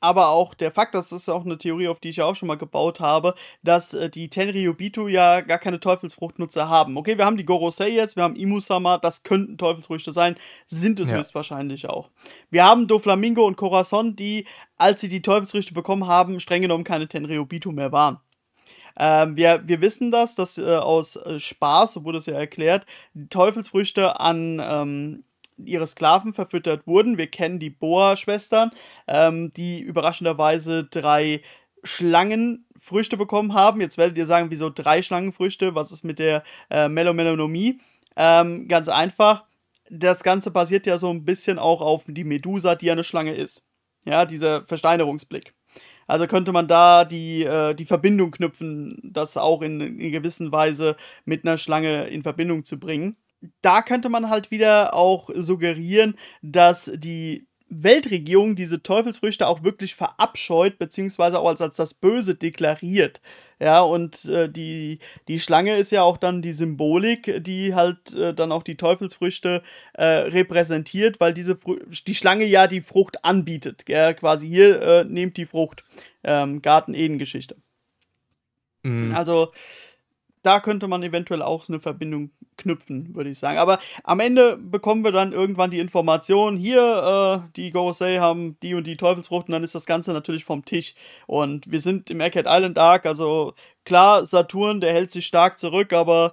Speaker 1: aber auch der Fakt, das ist auch eine Theorie, auf die ich ja auch schon mal gebaut habe, dass äh, die Tenryubitu ja gar keine Teufelsfruchtnutzer haben. Okay, wir haben die Gorosei jetzt, wir haben Imusama, das könnten Teufelsfrüchte sein, sind es ja. höchstwahrscheinlich auch. Wir haben Doflamingo und Corazon, die, als sie die Teufelsfrüchte bekommen haben, streng genommen keine Tenryubitu mehr waren. Ähm, wir, wir wissen das, dass äh, aus äh, Spaß, so wurde es ja erklärt, die Teufelsfrüchte an ähm, ihre Sklaven verfüttert wurden. Wir kennen die Boa-Schwestern, ähm, die überraschenderweise drei Schlangenfrüchte bekommen haben. Jetzt werdet ihr sagen, wieso drei Schlangenfrüchte? Was ist mit der äh, Melomelonomie? Ähm, ganz einfach. Das Ganze basiert ja so ein bisschen auch auf die Medusa, die ja eine Schlange ist. Ja, dieser Versteinerungsblick. Also könnte man da die, äh, die Verbindung knüpfen, das auch in, in gewisser Weise mit einer Schlange in Verbindung zu bringen da könnte man halt wieder auch suggerieren, dass die Weltregierung diese Teufelsfrüchte auch wirklich verabscheut, beziehungsweise auch als, als das Böse deklariert. Ja, und äh, die, die Schlange ist ja auch dann die Symbolik, die halt äh, dann auch die Teufelsfrüchte äh, repräsentiert, weil diese Fr die Schlange ja die Frucht anbietet. Ja, quasi hier äh, nehmt die Frucht. Ähm, Garten-Eden-Geschichte. Mhm. Also da könnte man eventuell auch eine Verbindung knüpfen, würde ich sagen. Aber am Ende bekommen wir dann irgendwann die Information, hier, äh, die Gorosei haben die und die Teufelsfrucht und dann ist das Ganze natürlich vom Tisch. Und wir sind im Eckhead Island Arc, also klar, Saturn, der hält sich stark zurück, aber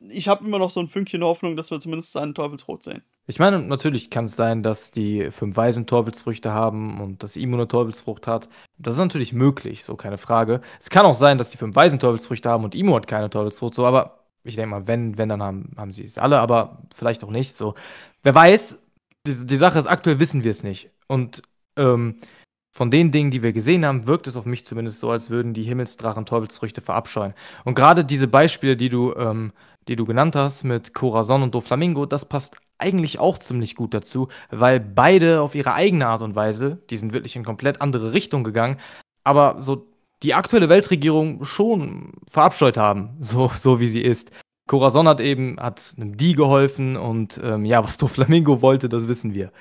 Speaker 1: ich habe immer noch so ein Fünkchen Hoffnung, dass wir zumindest einen Teufelsrot sehen.
Speaker 2: Ich meine, natürlich kann es sein, dass die fünf Weisen Teufelsfrüchte haben und dass Imo eine Teufelsfrucht hat. Das ist natürlich möglich, so keine Frage. Es kann auch sein, dass die fünf Weisen Teufelsfrüchte haben und Imo hat keine Teufelsfrucht, so, aber ich denke mal, wenn, wenn, dann haben, haben sie es alle, aber vielleicht auch nicht, so. Wer weiß, die, die Sache ist, aktuell wissen wir es nicht. Und ähm, von den Dingen, die wir gesehen haben, wirkt es auf mich zumindest so, als würden die Himmelsdrachen Teufelsfrüchte verabscheuen. Und gerade diese Beispiele, die du, ähm, die du genannt hast mit Corazon und Doflamingo, das passt eigentlich auch ziemlich gut dazu, weil beide auf ihre eigene Art und Weise, die sind wirklich in komplett andere Richtung gegangen, aber so die aktuelle Weltregierung schon verabscheut haben, so, so wie sie ist. Corazon hat eben, hat einem Die geholfen und ähm, ja, was Doflamingo wollte, das wissen wir.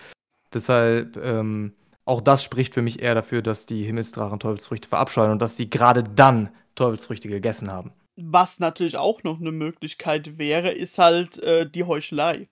Speaker 2: Deshalb, ähm, auch das spricht für mich eher dafür, dass die Himmelsdrachen Teufelsfrüchte verabscheuen und dass sie gerade dann Teufelsfrüchte gegessen haben.
Speaker 1: Was natürlich auch noch eine Möglichkeit wäre, ist halt äh, die Heuchelei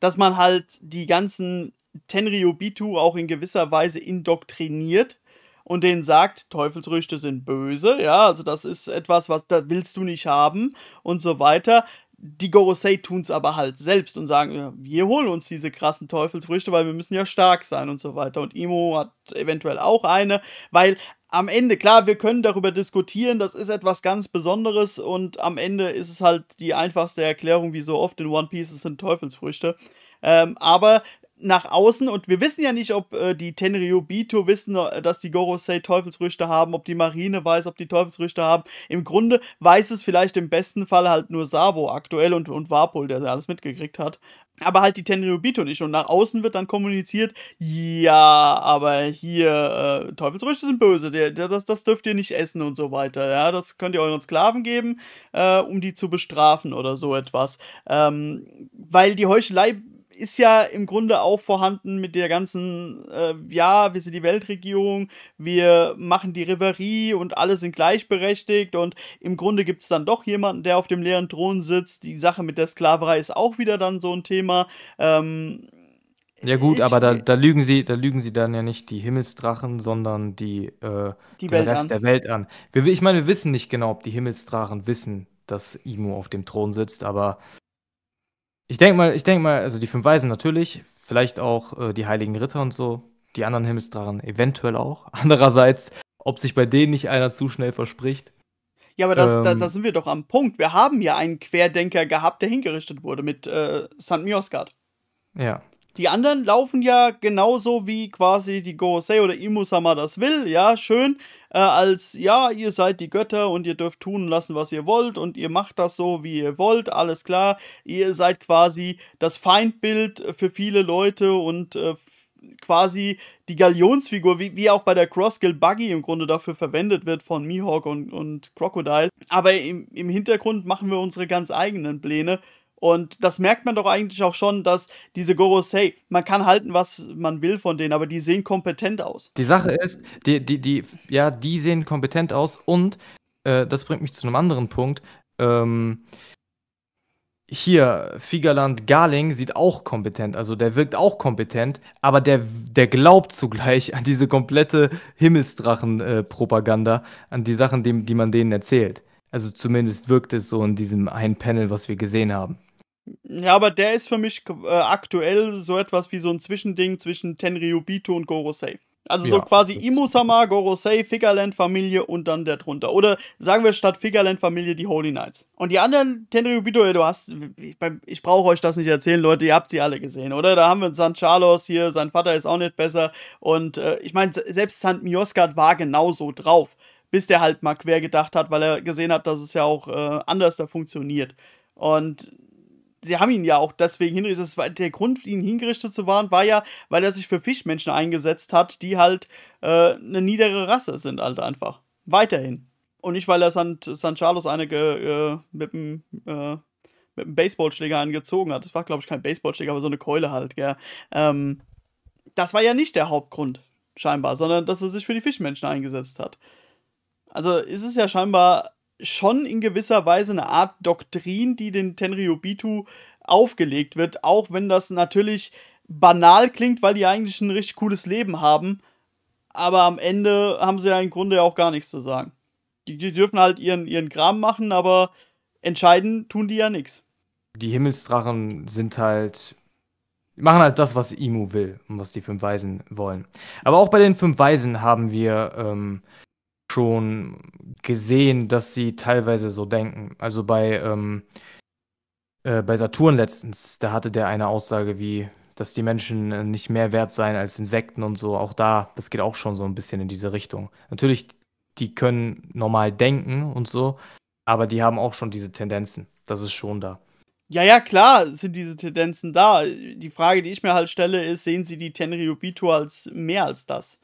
Speaker 1: dass man halt die ganzen Tenryobitu auch in gewisser Weise indoktriniert und denen sagt, Teufelsrüchte sind böse, ja, also das ist etwas, was da willst du nicht haben und so weiter. Die Gorosei tun es aber halt selbst und sagen, wir holen uns diese krassen Teufelsfrüchte, weil wir müssen ja stark sein und so weiter. Und Imo hat eventuell auch eine, weil am Ende, klar, wir können darüber diskutieren, das ist etwas ganz Besonderes und am Ende ist es halt die einfachste Erklärung, wie so oft in One Piece es sind Teufelsfrüchte. Ähm, aber nach außen und wir wissen ja nicht, ob äh, die Tenryubito wissen, äh, dass die Gorosei Teufelsfrüchte haben, ob die Marine weiß, ob die Teufelsfrüchte haben. Im Grunde weiß es vielleicht im besten Fall halt nur Sabo aktuell und, und Warpol, der alles mitgekriegt hat. Aber halt die Tenryubito nicht. Und nach außen wird dann kommuniziert, ja, aber hier, äh, Teufelsfrüchte sind böse, der, der, das, das dürft ihr nicht essen und so weiter. Ja, das könnt ihr euren Sklaven geben, äh, um die zu bestrafen oder so etwas. Ähm, weil die Heuchelei ist ja im Grunde auch vorhanden mit der ganzen, äh, ja, wir sind die Weltregierung, wir machen die Reverie und alle sind gleichberechtigt und im Grunde gibt es dann doch jemanden, der auf dem leeren Thron sitzt. Die Sache mit der Sklaverei ist auch wieder dann so ein Thema. Ähm, ja gut, ich, aber da, äh
Speaker 2: da, lügen sie, da lügen sie dann ja nicht die Himmelsdrachen, sondern die, äh, die den Rest an. der Welt an. Wir, ich meine, wir wissen nicht genau, ob die Himmelsdrachen wissen, dass Imu auf dem Thron sitzt, aber ich denke mal, ich denke mal, also die fünf Weisen natürlich, vielleicht auch äh, die Heiligen Ritter und so, die anderen Himmelsdrachen eventuell auch. Andererseits, ob sich bei denen nicht einer zu schnell verspricht. Ja, aber das, ähm, da, da,
Speaker 1: sind wir doch am Punkt. Wir haben ja einen Querdenker gehabt, der hingerichtet wurde mit äh, St. Miosgard. Ja. Die anderen laufen ja genauso wie quasi die Gorosei oder Imusama das will, ja, schön äh, als ja, ihr seid die Götter und ihr dürft tun lassen, was ihr wollt und ihr macht das so, wie ihr wollt, alles klar. Ihr seid quasi das Feindbild für viele Leute und äh, quasi die Galionsfigur, wie, wie auch bei der Crosskill Buggy im Grunde dafür verwendet wird von Mihawk und, und Crocodile. Aber im, im Hintergrund machen wir unsere ganz eigenen Pläne und das merkt man doch eigentlich auch schon, dass diese Goros, hey, man kann halten, was man will von denen, aber die sehen kompetent aus. Die Sache ist,
Speaker 2: die, die, die, ja, die sehen kompetent aus und äh, das bringt mich zu einem anderen Punkt. Ähm, hier, Figerland Garling sieht auch kompetent, also der wirkt auch kompetent, aber der, der glaubt zugleich an diese komplette Himmelsdrachen-Propaganda, äh, an die Sachen, die, die man denen erzählt. Also zumindest wirkt es so in diesem einen Panel, was wir gesehen haben.
Speaker 1: Ja, aber der ist für mich äh, aktuell so etwas wie so ein Zwischending zwischen Tenryubito und Gorosei. Also ja, so quasi Imusama, Gorosei, Figgerland Familie und dann der drunter. Oder sagen wir statt Figgerland Familie die Holy Knights. Und die anderen Tenryubito, du hast, ich, ich brauche euch das nicht erzählen, Leute, ihr habt sie alle gesehen, oder? Da haben wir San Charlos hier, sein Vater ist auch nicht besser. Und äh, ich meine, selbst San Mioskat war genauso drauf, bis der halt mal quer gedacht hat, weil er gesehen hat, dass es ja auch äh, anders da funktioniert. Und sie haben ihn ja auch deswegen hingerichtet. Das war, der Grund, ihn hingerichtet zu waren, war ja, weil er sich für Fischmenschen eingesetzt hat, die halt äh, eine niedere Rasse sind, halt einfach. Weiterhin. Und nicht, weil er San, San Carlos eine äh, mit dem äh, mit einem Baseballschläger angezogen hat. Das war, glaube ich, kein Baseballschläger, aber so eine Keule halt, gell. Ähm, das war ja nicht der Hauptgrund, scheinbar, sondern dass er sich für die Fischmenschen eingesetzt hat. Also ist es ja scheinbar schon in gewisser Weise eine Art Doktrin, die den Tenryobitu aufgelegt wird, auch wenn das natürlich banal klingt, weil die eigentlich ein richtig cooles Leben haben, aber am Ende haben sie ja im Grunde auch gar nichts zu sagen. Die, die dürfen halt ihren, ihren Kram machen, aber entscheiden tun die ja nichts.
Speaker 2: Die Himmelsdrachen sind halt machen halt das, was Imu will und was die fünf Weisen wollen. Aber auch bei den fünf Weisen haben wir ähm, schon gesehen, dass sie teilweise so denken. Also bei, ähm, äh, bei Saturn letztens, da hatte der eine Aussage wie, dass die Menschen äh, nicht mehr wert seien als Insekten und so. Auch da, das geht auch schon so ein bisschen in diese Richtung. Natürlich, die können normal denken und so, aber die haben auch schon diese Tendenzen. Das ist schon da.
Speaker 1: Ja, ja, klar sind diese Tendenzen da. Die Frage, die ich mir halt stelle, ist, sehen Sie die Tenryubito als mehr als das?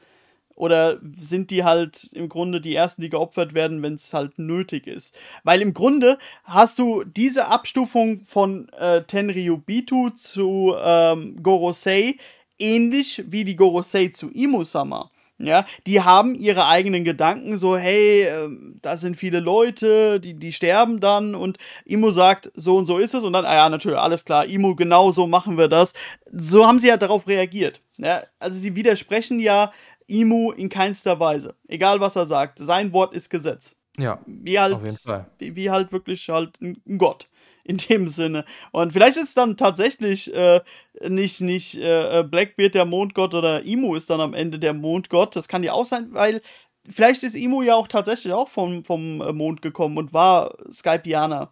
Speaker 1: Oder sind die halt im Grunde die ersten, die geopfert werden, wenn es halt nötig ist? Weil im Grunde hast du diese Abstufung von äh, Tenryubitu zu ähm, Gorosei ähnlich wie die Gorosei zu Imusama. Ja, die haben ihre eigenen Gedanken, so, hey, äh, da sind viele Leute, die, die sterben dann und Imu sagt, so und so ist es und dann, ah ja, natürlich, alles klar, Imu, genau so machen wir das. So haben sie ja halt darauf reagiert. Ja, also sie widersprechen ja Imu in keinster Weise. Egal was er sagt, sein Wort ist Gesetz. Ja. Wie halt, auf jeden Fall. Wie, wie halt wirklich halt ein Gott in dem Sinne. Und vielleicht ist dann tatsächlich äh, nicht, nicht äh, äh Blackbeard der Mondgott oder Imu ist dann am Ende der Mondgott. Das kann ja auch sein, weil vielleicht ist Imu ja auch tatsächlich auch vom, vom Mond gekommen und war Skypianer.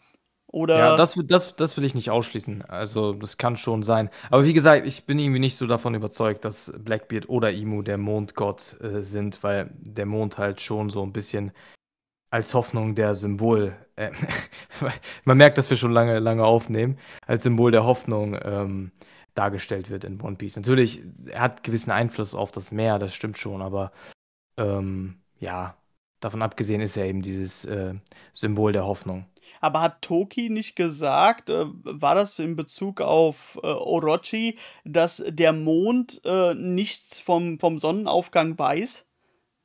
Speaker 1: Oder ja, das,
Speaker 2: das, das will ich nicht ausschließen. Also, das kann schon sein. Aber wie gesagt, ich bin irgendwie nicht so davon überzeugt, dass Blackbeard oder Imu der Mondgott äh, sind, weil der Mond halt schon so ein bisschen als Hoffnung der Symbol, äh, man merkt, dass wir schon lange, lange aufnehmen, als Symbol der Hoffnung ähm, dargestellt wird in One Piece. Natürlich, er hat gewissen Einfluss auf das Meer, das stimmt schon, aber ähm, ja, davon abgesehen ist er eben dieses äh, Symbol der Hoffnung.
Speaker 1: Aber hat Toki nicht gesagt, äh, war das in Bezug auf äh, Orochi, dass der Mond äh, nichts vom, vom Sonnenaufgang weiß?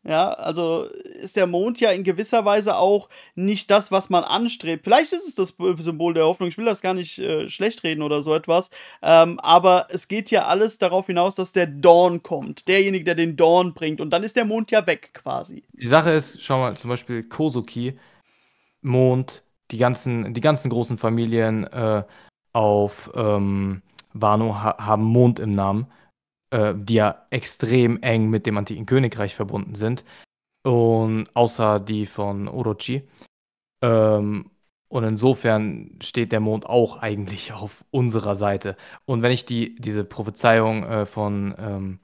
Speaker 1: Ja, also ist der Mond ja in gewisser Weise auch nicht das, was man anstrebt. Vielleicht ist es das Symbol der Hoffnung, ich will das gar nicht äh, schlecht reden oder so etwas. Ähm, aber es geht ja alles darauf hinaus, dass der Dorn kommt. Derjenige, der den Dorn bringt. Und dann ist der Mond ja weg quasi.
Speaker 2: Die Sache ist, schau mal, zum Beispiel Kosuki, Mond, die ganzen, die ganzen großen Familien äh, auf ähm, Wano ha haben Mond im Namen, äh, die ja extrem eng mit dem antiken Königreich verbunden sind. Und außer die von Orochi. Ähm, und insofern steht der Mond auch eigentlich auf unserer Seite. Und wenn ich die, diese Prophezeiung äh, von ähm,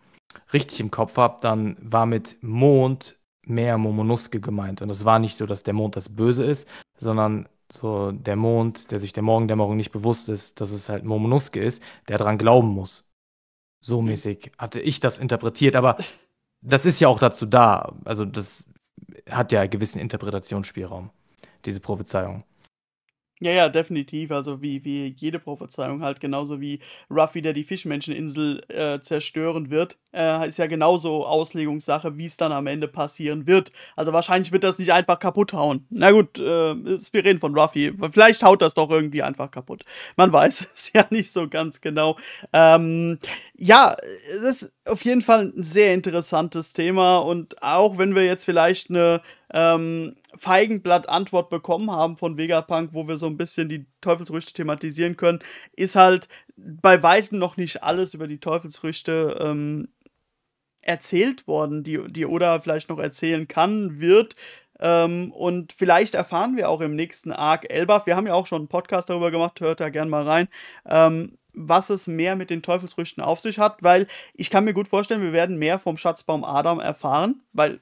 Speaker 2: richtig im Kopf habe, dann war mit Mond mehr Momonosuke gemeint. Und es war nicht so, dass der Mond das Böse ist, sondern so der Mond, der sich der Morgendämmerung nicht bewusst ist, dass es halt Momonosuke ist, der daran glauben muss. So mhm. mäßig hatte ich das interpretiert, aber das ist ja auch dazu da. Also das hat ja einen gewissen Interpretationsspielraum, diese Prophezeiung.
Speaker 1: Ja, ja, definitiv. Also wie, wie jede Prophezeiung halt, genauso wie Ruffy, der die Fischmenscheninsel äh, zerstören wird, äh, ist ja genauso Auslegungssache, wie es dann am Ende passieren wird. Also wahrscheinlich wird das nicht einfach kaputt hauen. Na gut, äh, wir reden von Ruffy. Vielleicht haut das doch irgendwie einfach kaputt. Man weiß es ja nicht so ganz genau. Ähm, ja, das auf jeden Fall ein sehr interessantes Thema und auch wenn wir jetzt vielleicht eine ähm, Feigenblatt-Antwort bekommen haben von Vegapunk, wo wir so ein bisschen die Teufelsfrüchte thematisieren können, ist halt bei weitem noch nicht alles über die Teufelsfrüchte ähm, erzählt worden, die, die Oda vielleicht noch erzählen kann, wird. Ähm, und vielleicht erfahren wir auch im nächsten Arc Elbaf. Wir haben ja auch schon einen Podcast darüber gemacht, hört da gerne mal rein. Ähm, was es mehr mit den Teufelsfrüchten auf sich hat, weil ich kann mir gut vorstellen, wir werden mehr vom Schatzbaum Adam erfahren, weil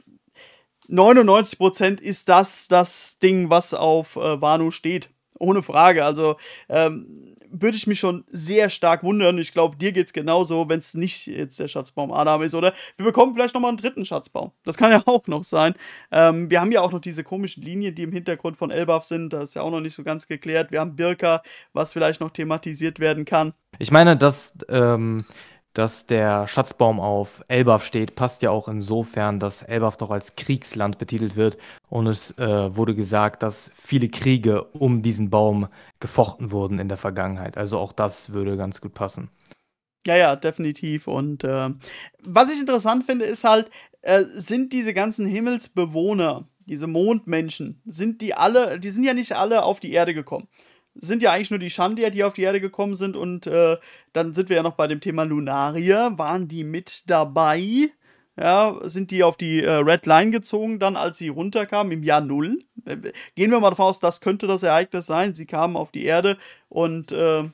Speaker 1: 99% ist das das Ding, was auf äh, Wano steht ohne Frage. Also ähm, würde ich mich schon sehr stark wundern. Ich glaube, dir geht es genauso, wenn es nicht jetzt der Schatzbaum Adam ist. Oder wir bekommen vielleicht nochmal einen dritten Schatzbaum. Das kann ja auch noch sein. Ähm, wir haben ja auch noch diese komischen Linien, die im Hintergrund von Elbaf sind. Das ist ja auch noch nicht so ganz geklärt. Wir haben Birka, was vielleicht noch thematisiert werden kann.
Speaker 2: Ich meine, dass ähm, dass der Schatzbaum auf Elbaf steht, passt ja auch insofern, dass Elbaf doch als Kriegsland betitelt wird. Und es äh, wurde gesagt, dass viele Kriege um diesen Baum gefochten wurden in der Vergangenheit. Also auch das würde ganz gut passen.
Speaker 1: Ja, ja, definitiv. Und äh, was ich interessant finde, ist halt, äh, sind diese ganzen Himmelsbewohner, diese Mondmenschen, sind die alle, die sind ja nicht alle auf die Erde gekommen sind ja eigentlich nur die Schandier, die auf die Erde gekommen sind. Und äh, dann sind wir ja noch bei dem Thema Lunarier. Waren die mit dabei? Ja, sind die auf die äh, Red Line gezogen, dann als sie runterkamen im Jahr Null. Äh, gehen wir mal davon aus, das könnte das Ereignis sein. Sie kamen auf die Erde und äh,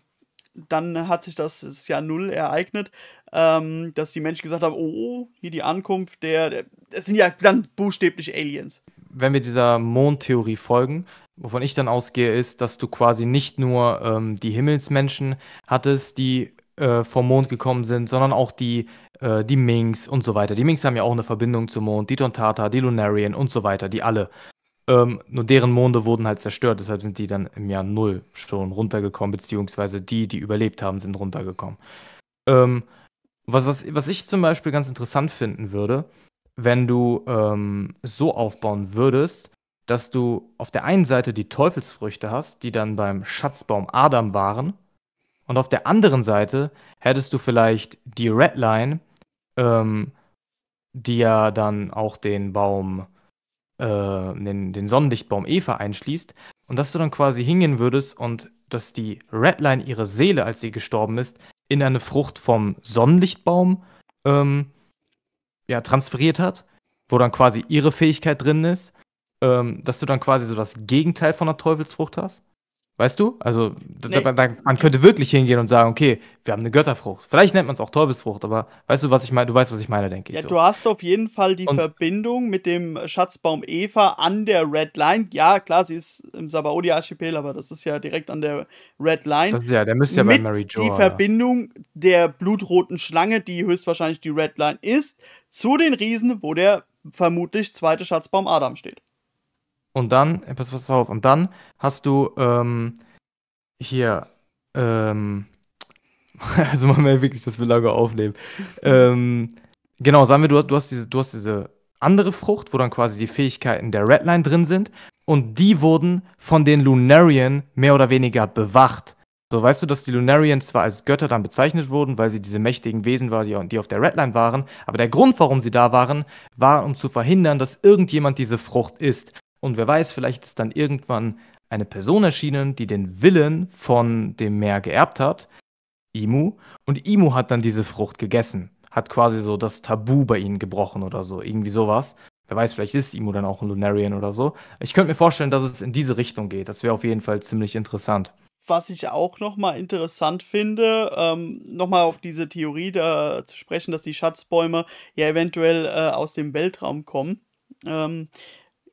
Speaker 1: dann hat sich das, das Jahr Null ereignet, ähm, dass die Menschen gesagt haben, oh, oh, hier die Ankunft der, der, das sind ja dann buchstäblich Aliens.
Speaker 2: Wenn wir dieser Mondtheorie folgen, wovon ich dann ausgehe, ist, dass du quasi nicht nur ähm, die Himmelsmenschen hattest, die äh, vom Mond gekommen sind, sondern auch die, äh, die Minx und so weiter. Die Minx haben ja auch eine Verbindung zum Mond, die Tontata, die Lunarian und so weiter, die alle. Ähm, nur deren Monde wurden halt zerstört, deshalb sind die dann im Jahr Null schon runtergekommen, beziehungsweise die, die überlebt haben, sind runtergekommen. Ähm, was, was, was ich zum Beispiel ganz interessant finden würde, wenn du ähm, so aufbauen würdest, dass du auf der einen Seite die Teufelsfrüchte hast, die dann beim Schatzbaum Adam waren, und auf der anderen Seite hättest du vielleicht die Redline, ähm, die ja dann auch den Baum, äh, den, den Sonnenlichtbaum Eva einschließt, und dass du dann quasi hingehen würdest und dass die Redline ihre Seele, als sie gestorben ist, in eine Frucht vom Sonnenlichtbaum ähm, ja, transferiert hat, wo dann quasi ihre Fähigkeit drin ist ähm, dass du dann quasi so das Gegenteil von einer Teufelsfrucht hast. Weißt du? Also, nee. da, da, man könnte wirklich hingehen und sagen, okay, wir haben eine Götterfrucht. Vielleicht nennt man es auch Teufelsfrucht, aber weißt du, was ich meine? Du weißt, was ich meine, denke ich. Ja, so. du
Speaker 1: hast auf jeden Fall die und Verbindung mit dem Schatzbaum Eva an der Red Line. Ja, klar, sie ist im sabaudi archipel aber das ist ja direkt an der Red Line. Das ist ja, der müsste ja bei Mary Jo. Die Verbindung ja. der blutroten Schlange, die höchstwahrscheinlich die Red Line ist, zu den Riesen, wo der vermutlich zweite Schatzbaum Adam steht.
Speaker 2: Und dann, äh, pass, pass auf, und dann hast du ähm, hier, ähm, also man merkt wirklich, dass wir lange aufnehmen. ähm, genau, sagen wir, du, du, hast diese, du hast diese andere Frucht, wo dann quasi die Fähigkeiten der Redline drin sind. Und die wurden von den Lunarian mehr oder weniger bewacht. So weißt du, dass die Lunarian zwar als Götter dann bezeichnet wurden, weil sie diese mächtigen Wesen waren, die auf der Redline waren, aber der Grund, warum sie da waren, war, um zu verhindern, dass irgendjemand diese Frucht isst. Und wer weiß, vielleicht ist dann irgendwann eine Person erschienen, die den Willen von dem Meer geerbt hat, Imu. Und Imu hat dann diese Frucht gegessen, hat quasi so das Tabu bei ihnen gebrochen oder so, irgendwie sowas. Wer weiß, vielleicht ist Imu dann auch ein Lunarian oder so. Ich könnte mir vorstellen, dass es in diese Richtung geht. Das wäre auf jeden Fall ziemlich interessant.
Speaker 1: Was ich auch nochmal interessant finde, ähm, nochmal auf diese Theorie da zu sprechen, dass die Schatzbäume ja eventuell äh, aus dem Weltraum kommen. Ähm,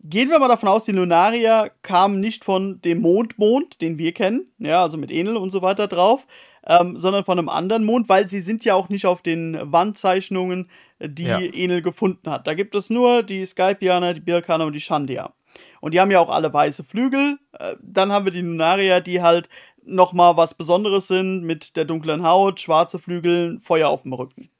Speaker 1: Gehen wir mal davon aus, die Lunaria kamen nicht von dem Mondmond, den wir kennen, ja, also mit Enel und so weiter drauf, ähm, sondern von einem anderen Mond, weil sie sind ja auch nicht auf den Wandzeichnungen, äh, die ja. Enel gefunden hat. Da gibt es nur die Skypianer, die Birkaner und die Shandia. Und die haben ja auch alle weiße Flügel. Äh, dann haben wir die Lunaria, die halt nochmal was Besonderes sind mit der dunklen Haut, schwarze Flügel, Feuer auf dem Rücken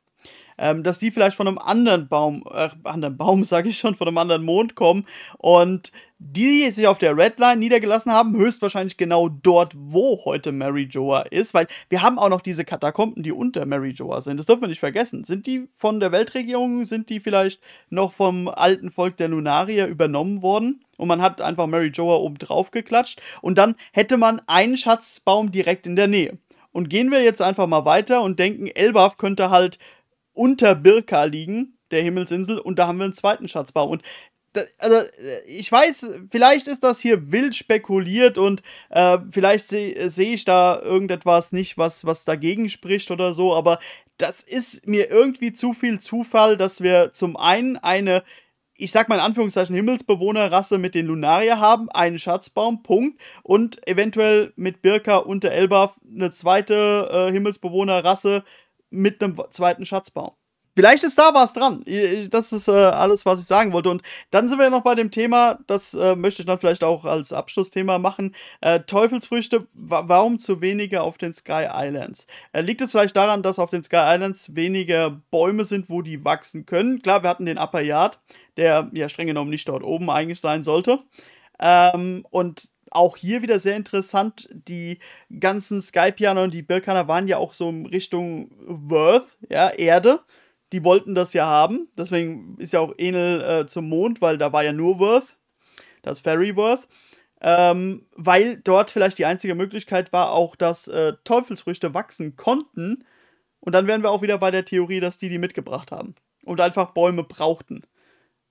Speaker 1: ähm, dass die vielleicht von einem anderen Baum, äh, anderen Baum sage ich schon, von einem anderen Mond kommen und die sich auf der Redline niedergelassen haben, höchstwahrscheinlich genau dort, wo heute Mary Joa ist, weil wir haben auch noch diese Katakomben, die unter Mary Joa sind. Das dürfen wir nicht vergessen. Sind die von der Weltregierung, sind die vielleicht noch vom alten Volk der Lunarier übernommen worden? Und man hat einfach Mary Joa oben drauf geklatscht und dann hätte man einen Schatzbaum direkt in der Nähe. Und gehen wir jetzt einfach mal weiter und denken, Elbaf könnte halt unter Birka liegen, der Himmelsinsel, und da haben wir einen zweiten Schatzbaum. Und also äh, ich weiß, vielleicht ist das hier wild spekuliert und äh, vielleicht sehe äh, seh ich da irgendetwas nicht, was, was dagegen spricht oder so, aber das ist mir irgendwie zu viel Zufall, dass wir zum einen eine, ich sag mal in Anführungszeichen, Himmelsbewohnerrasse mit den Lunarier haben, einen Schatzbaum, Punkt, und eventuell mit Birka unter Elba eine zweite äh, Himmelsbewohnerrasse, mit einem zweiten Schatzbaum. Vielleicht ist da was dran. Das ist äh, alles, was ich sagen wollte. Und dann sind wir noch bei dem Thema, das äh, möchte ich dann vielleicht auch als Abschlussthema machen. Äh, Teufelsfrüchte, warum zu wenige auf den Sky Islands? Äh, liegt es vielleicht daran, dass auf den Sky Islands weniger Bäume sind, wo die wachsen können? Klar, wir hatten den Upper Yard, der ja streng genommen nicht dort oben eigentlich sein sollte. Ähm, und auch hier wieder sehr interessant. Die ganzen Skypianer und die Birkaner waren ja auch so in Richtung Worth, ja, Erde. Die wollten das ja haben. Deswegen ist ja auch Enel äh, zum Mond, weil da war ja nur Worth, das Fairy Worth. Ähm, weil dort vielleicht die einzige Möglichkeit war, auch dass äh, Teufelsfrüchte wachsen konnten. Und dann wären wir auch wieder bei der Theorie, dass die die mitgebracht haben und einfach Bäume brauchten.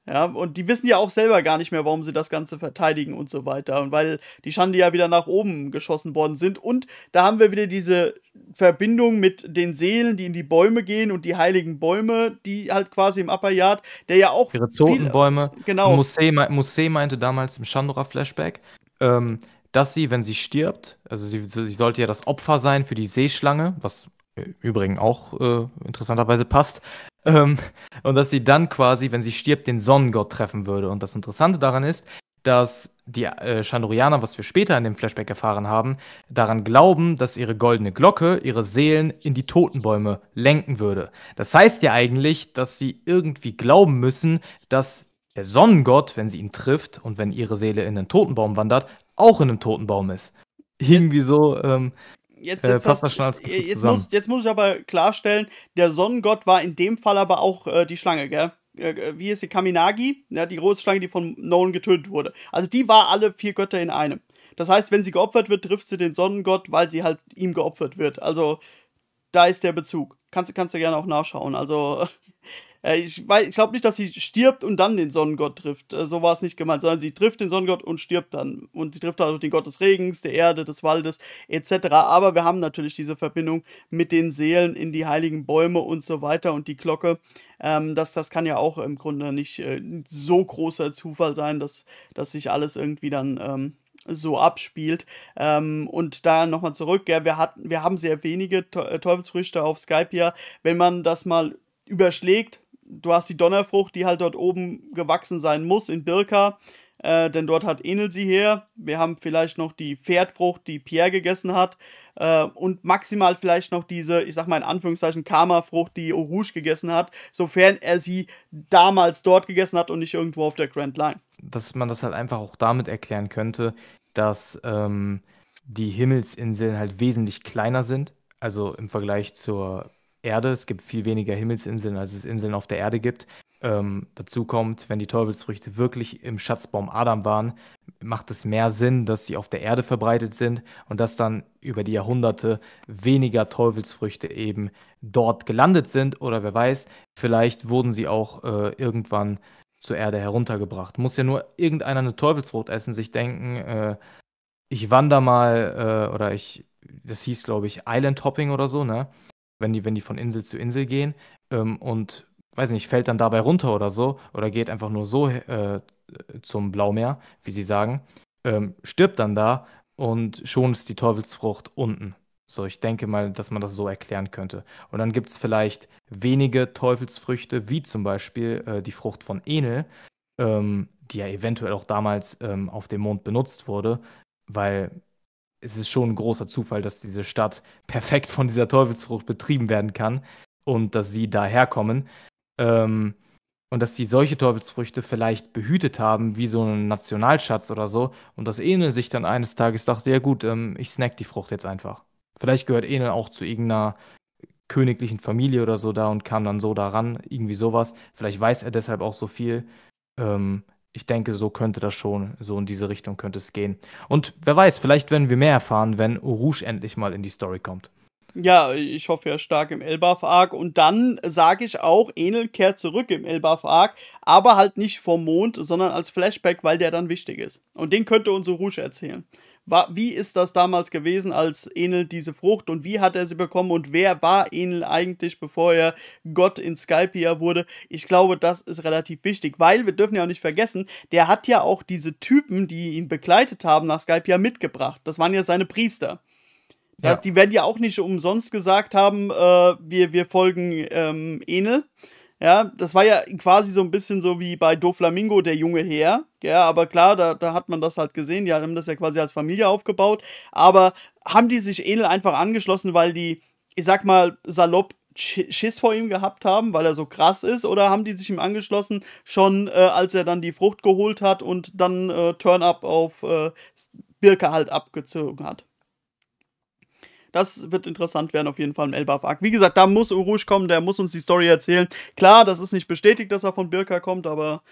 Speaker 1: Ja, und die wissen ja auch selber gar nicht mehr, warum sie das Ganze verteidigen und so weiter. Und weil die Schande ja wieder nach oben geschossen worden sind. Und da haben wir wieder diese Verbindung mit den Seelen, die in die Bäume gehen und die heiligen Bäume, die halt quasi im Upper Yard, der ja auch. Ihre Totenbäume.
Speaker 2: Genau. Musee, Musee meinte damals im shandora flashback ähm, dass sie, wenn sie stirbt, also sie, sie sollte ja das Opfer sein für die Seeschlange, was äh, übrigens auch äh, interessanterweise passt, ähm, und dass sie dann quasi, wenn sie stirbt, den Sonnengott treffen würde. Und das Interessante daran ist, dass die äh, Chandorianer, was wir später in dem Flashback erfahren haben, daran glauben, dass ihre goldene Glocke ihre Seelen in die Totenbäume lenken würde. Das heißt ja eigentlich, dass sie irgendwie glauben müssen, dass der Sonnengott, wenn sie ihn trifft und wenn ihre Seele in den Totenbaum wandert, auch in einem Totenbaum ist. Irgendwie so, ähm, jetzt, jetzt, äh, passt als äh, jetzt, Muss,
Speaker 1: jetzt muss ich aber klarstellen, der Sonnengott war in dem Fall aber auch äh, die Schlange, gell? Äh, äh, wie ist die Kaminagi, ja, die große Schlange, die von Nolan getötet wurde. Also die war alle vier Götter in einem. Das heißt, wenn sie geopfert wird, trifft sie den Sonnengott, weil sie halt ihm geopfert wird. Also da ist der Bezug. Kannst, kannst du gerne auch nachschauen. Also Äh, ich, ich glaube nicht, dass sie stirbt und dann den Sonnengott trifft. Äh, so war es nicht gemeint, sondern sie trifft den Sonnengott und stirbt dann. Und sie trifft dadurch den Gott des Regens, der Erde, des Waldes etc. Aber wir haben natürlich diese Verbindung mit den Seelen in die heiligen Bäume und so weiter und die Glocke. Ähm, das, das kann ja auch im Grunde nicht äh, so großer Zufall sein, dass, dass sich alles irgendwie dann. Ähm, so abspielt. Ähm, und da nochmal zurück, ja, wir, hatten, wir haben sehr wenige äh, Teufelsfrüchte auf Skype hier. Wenn man das mal überschlägt, du hast die Donnerfrucht, die halt dort oben gewachsen sein muss in Birka, äh, denn dort hat Enel sie her. Wir haben vielleicht noch die Pferdfrucht, die Pierre gegessen hat äh, und maximal vielleicht noch diese, ich sag mal in Anführungszeichen, Karma-Frucht, die Orouge gegessen hat, sofern er sie damals dort gegessen hat und nicht irgendwo auf der Grand Line.
Speaker 2: Dass man das halt einfach auch damit erklären könnte, dass ähm, die Himmelsinseln halt wesentlich kleiner sind, also im Vergleich zur Erde. Es gibt viel weniger Himmelsinseln, als es Inseln auf der Erde gibt. Ähm, dazu kommt, wenn die Teufelsfrüchte wirklich im Schatzbaum Adam waren, macht es mehr Sinn, dass sie auf der Erde verbreitet sind und dass dann über die Jahrhunderte weniger Teufelsfrüchte eben dort gelandet sind oder wer weiß, vielleicht wurden sie auch äh, irgendwann zur Erde heruntergebracht. Muss ja nur irgendeiner eine Teufelsfrucht essen, sich denken, äh, ich wandere mal äh, oder ich, das hieß glaube ich Island Hopping oder so, ne? wenn die, wenn die von Insel zu Insel gehen ähm, und, weiß nicht, fällt dann dabei runter oder so oder geht einfach nur so äh, zum Blaumeer, wie sie sagen, ähm, stirbt dann da und schon ist die Teufelsfrucht unten. So, ich denke mal, dass man das so erklären könnte. Und dann gibt es vielleicht wenige Teufelsfrüchte, wie zum Beispiel äh, die Frucht von Enel, ähm, die ja eventuell auch damals ähm, auf dem Mond benutzt wurde, weil es ist schon ein großer Zufall, dass diese Stadt perfekt von dieser Teufelsfrucht betrieben werden kann und dass sie daherkommen. Ähm, und dass sie solche Teufelsfrüchte vielleicht behütet haben, wie so einen Nationalschatz oder so. Und dass Enel sich dann eines Tages dachte, ja gut, ähm, ich snack die Frucht jetzt einfach. Vielleicht gehört Enel auch zu irgendeiner königlichen Familie oder so da und kam dann so daran, irgendwie sowas. Vielleicht weiß er deshalb auch so viel. Ähm, ich denke, so könnte das schon, so in diese Richtung könnte es gehen. Und wer weiß, vielleicht werden wir mehr erfahren, wenn Rouge endlich mal in die Story kommt.
Speaker 1: Ja, ich hoffe ja stark im Elbaf-Arc. Und dann sage ich auch, Enel kehrt zurück im Elbaf-Arc, aber halt nicht vom Mond, sondern als Flashback, weil der dann wichtig ist. Und den könnte uns Rouge erzählen wie ist das damals gewesen, als Enel diese Frucht und wie hat er sie bekommen und wer war Enel eigentlich, bevor er Gott in Skypia wurde? Ich glaube, das ist relativ wichtig, weil wir dürfen ja auch nicht vergessen, der hat ja auch diese Typen, die ihn begleitet haben nach Skypia mitgebracht. Das waren ja seine Priester. Ja. Die werden ja auch nicht umsonst gesagt haben, äh, wir, wir folgen ähm, Enel, ja, das war ja quasi so ein bisschen so wie bei Doflamingo, der junge Herr. Ja, aber klar, da, da hat man das halt gesehen. Die haben das ja quasi als Familie aufgebaut. Aber haben die sich Edel einfach angeschlossen, weil die, ich sag mal, salopp Schiss vor ihm gehabt haben, weil er so krass ist? Oder haben die sich ihm angeschlossen, schon äh, als er dann die Frucht geholt hat und dann äh, Turn-Up auf äh, Birke halt abgezogen hat? Das wird interessant werden auf jeden Fall im Elbaf Arc. Wie gesagt, da muss Urush kommen, der muss uns die Story erzählen. Klar, das ist nicht bestätigt, dass er von Birka kommt, aber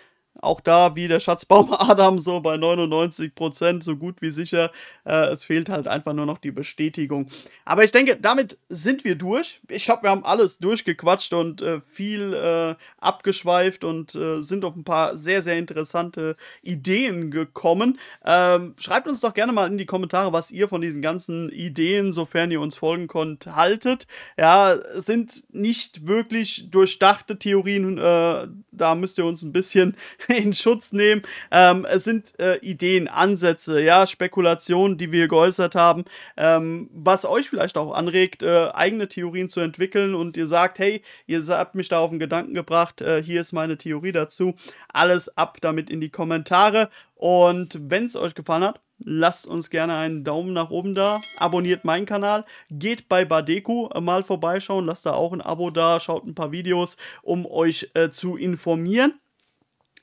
Speaker 1: auch da wie der Schatzbaum Adam so bei 99 Prozent, so gut wie sicher. Äh, es fehlt halt einfach nur noch die Bestätigung. Aber ich denke, damit sind wir durch. Ich glaube, wir haben alles durchgequatscht und äh, viel äh, abgeschweift und äh, sind auf ein paar sehr, sehr interessante Ideen gekommen. Ähm, schreibt uns doch gerne mal in die Kommentare, was ihr von diesen ganzen Ideen, sofern ihr uns folgen könnt, haltet. Ja, sind nicht wirklich durchdachte Theorien. Äh, da müsst ihr uns ein bisschen in Schutz nehmen. Ähm, es sind äh, Ideen, Ansätze, ja, Spekulationen, die wir geäußert haben, ähm, was euch vielleicht auch anregt, äh, eigene Theorien zu entwickeln und ihr sagt, hey, ihr habt mich da auf den Gedanken gebracht, äh, hier ist meine Theorie dazu. Alles ab damit in die Kommentare. Und wenn es euch gefallen hat, lasst uns gerne einen Daumen nach oben da, abonniert meinen Kanal, geht bei Badeku mal vorbeischauen, lasst da auch ein Abo da, schaut ein paar Videos, um euch äh, zu informieren.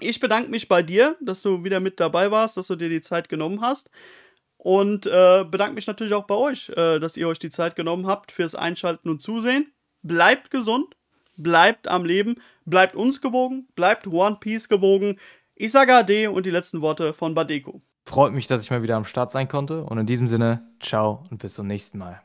Speaker 1: Ich bedanke mich bei dir, dass du wieder mit dabei warst, dass du dir die Zeit genommen hast. Und äh, bedanke mich natürlich auch bei euch, äh, dass ihr euch die Zeit genommen habt fürs Einschalten und Zusehen. Bleibt gesund, bleibt am Leben, bleibt uns gewogen, bleibt One Piece gewogen. Ich sage Ade und die letzten Worte von Badeko.
Speaker 2: Freut mich, dass ich mal wieder am Start sein konnte. Und in diesem Sinne, ciao und bis zum nächsten Mal.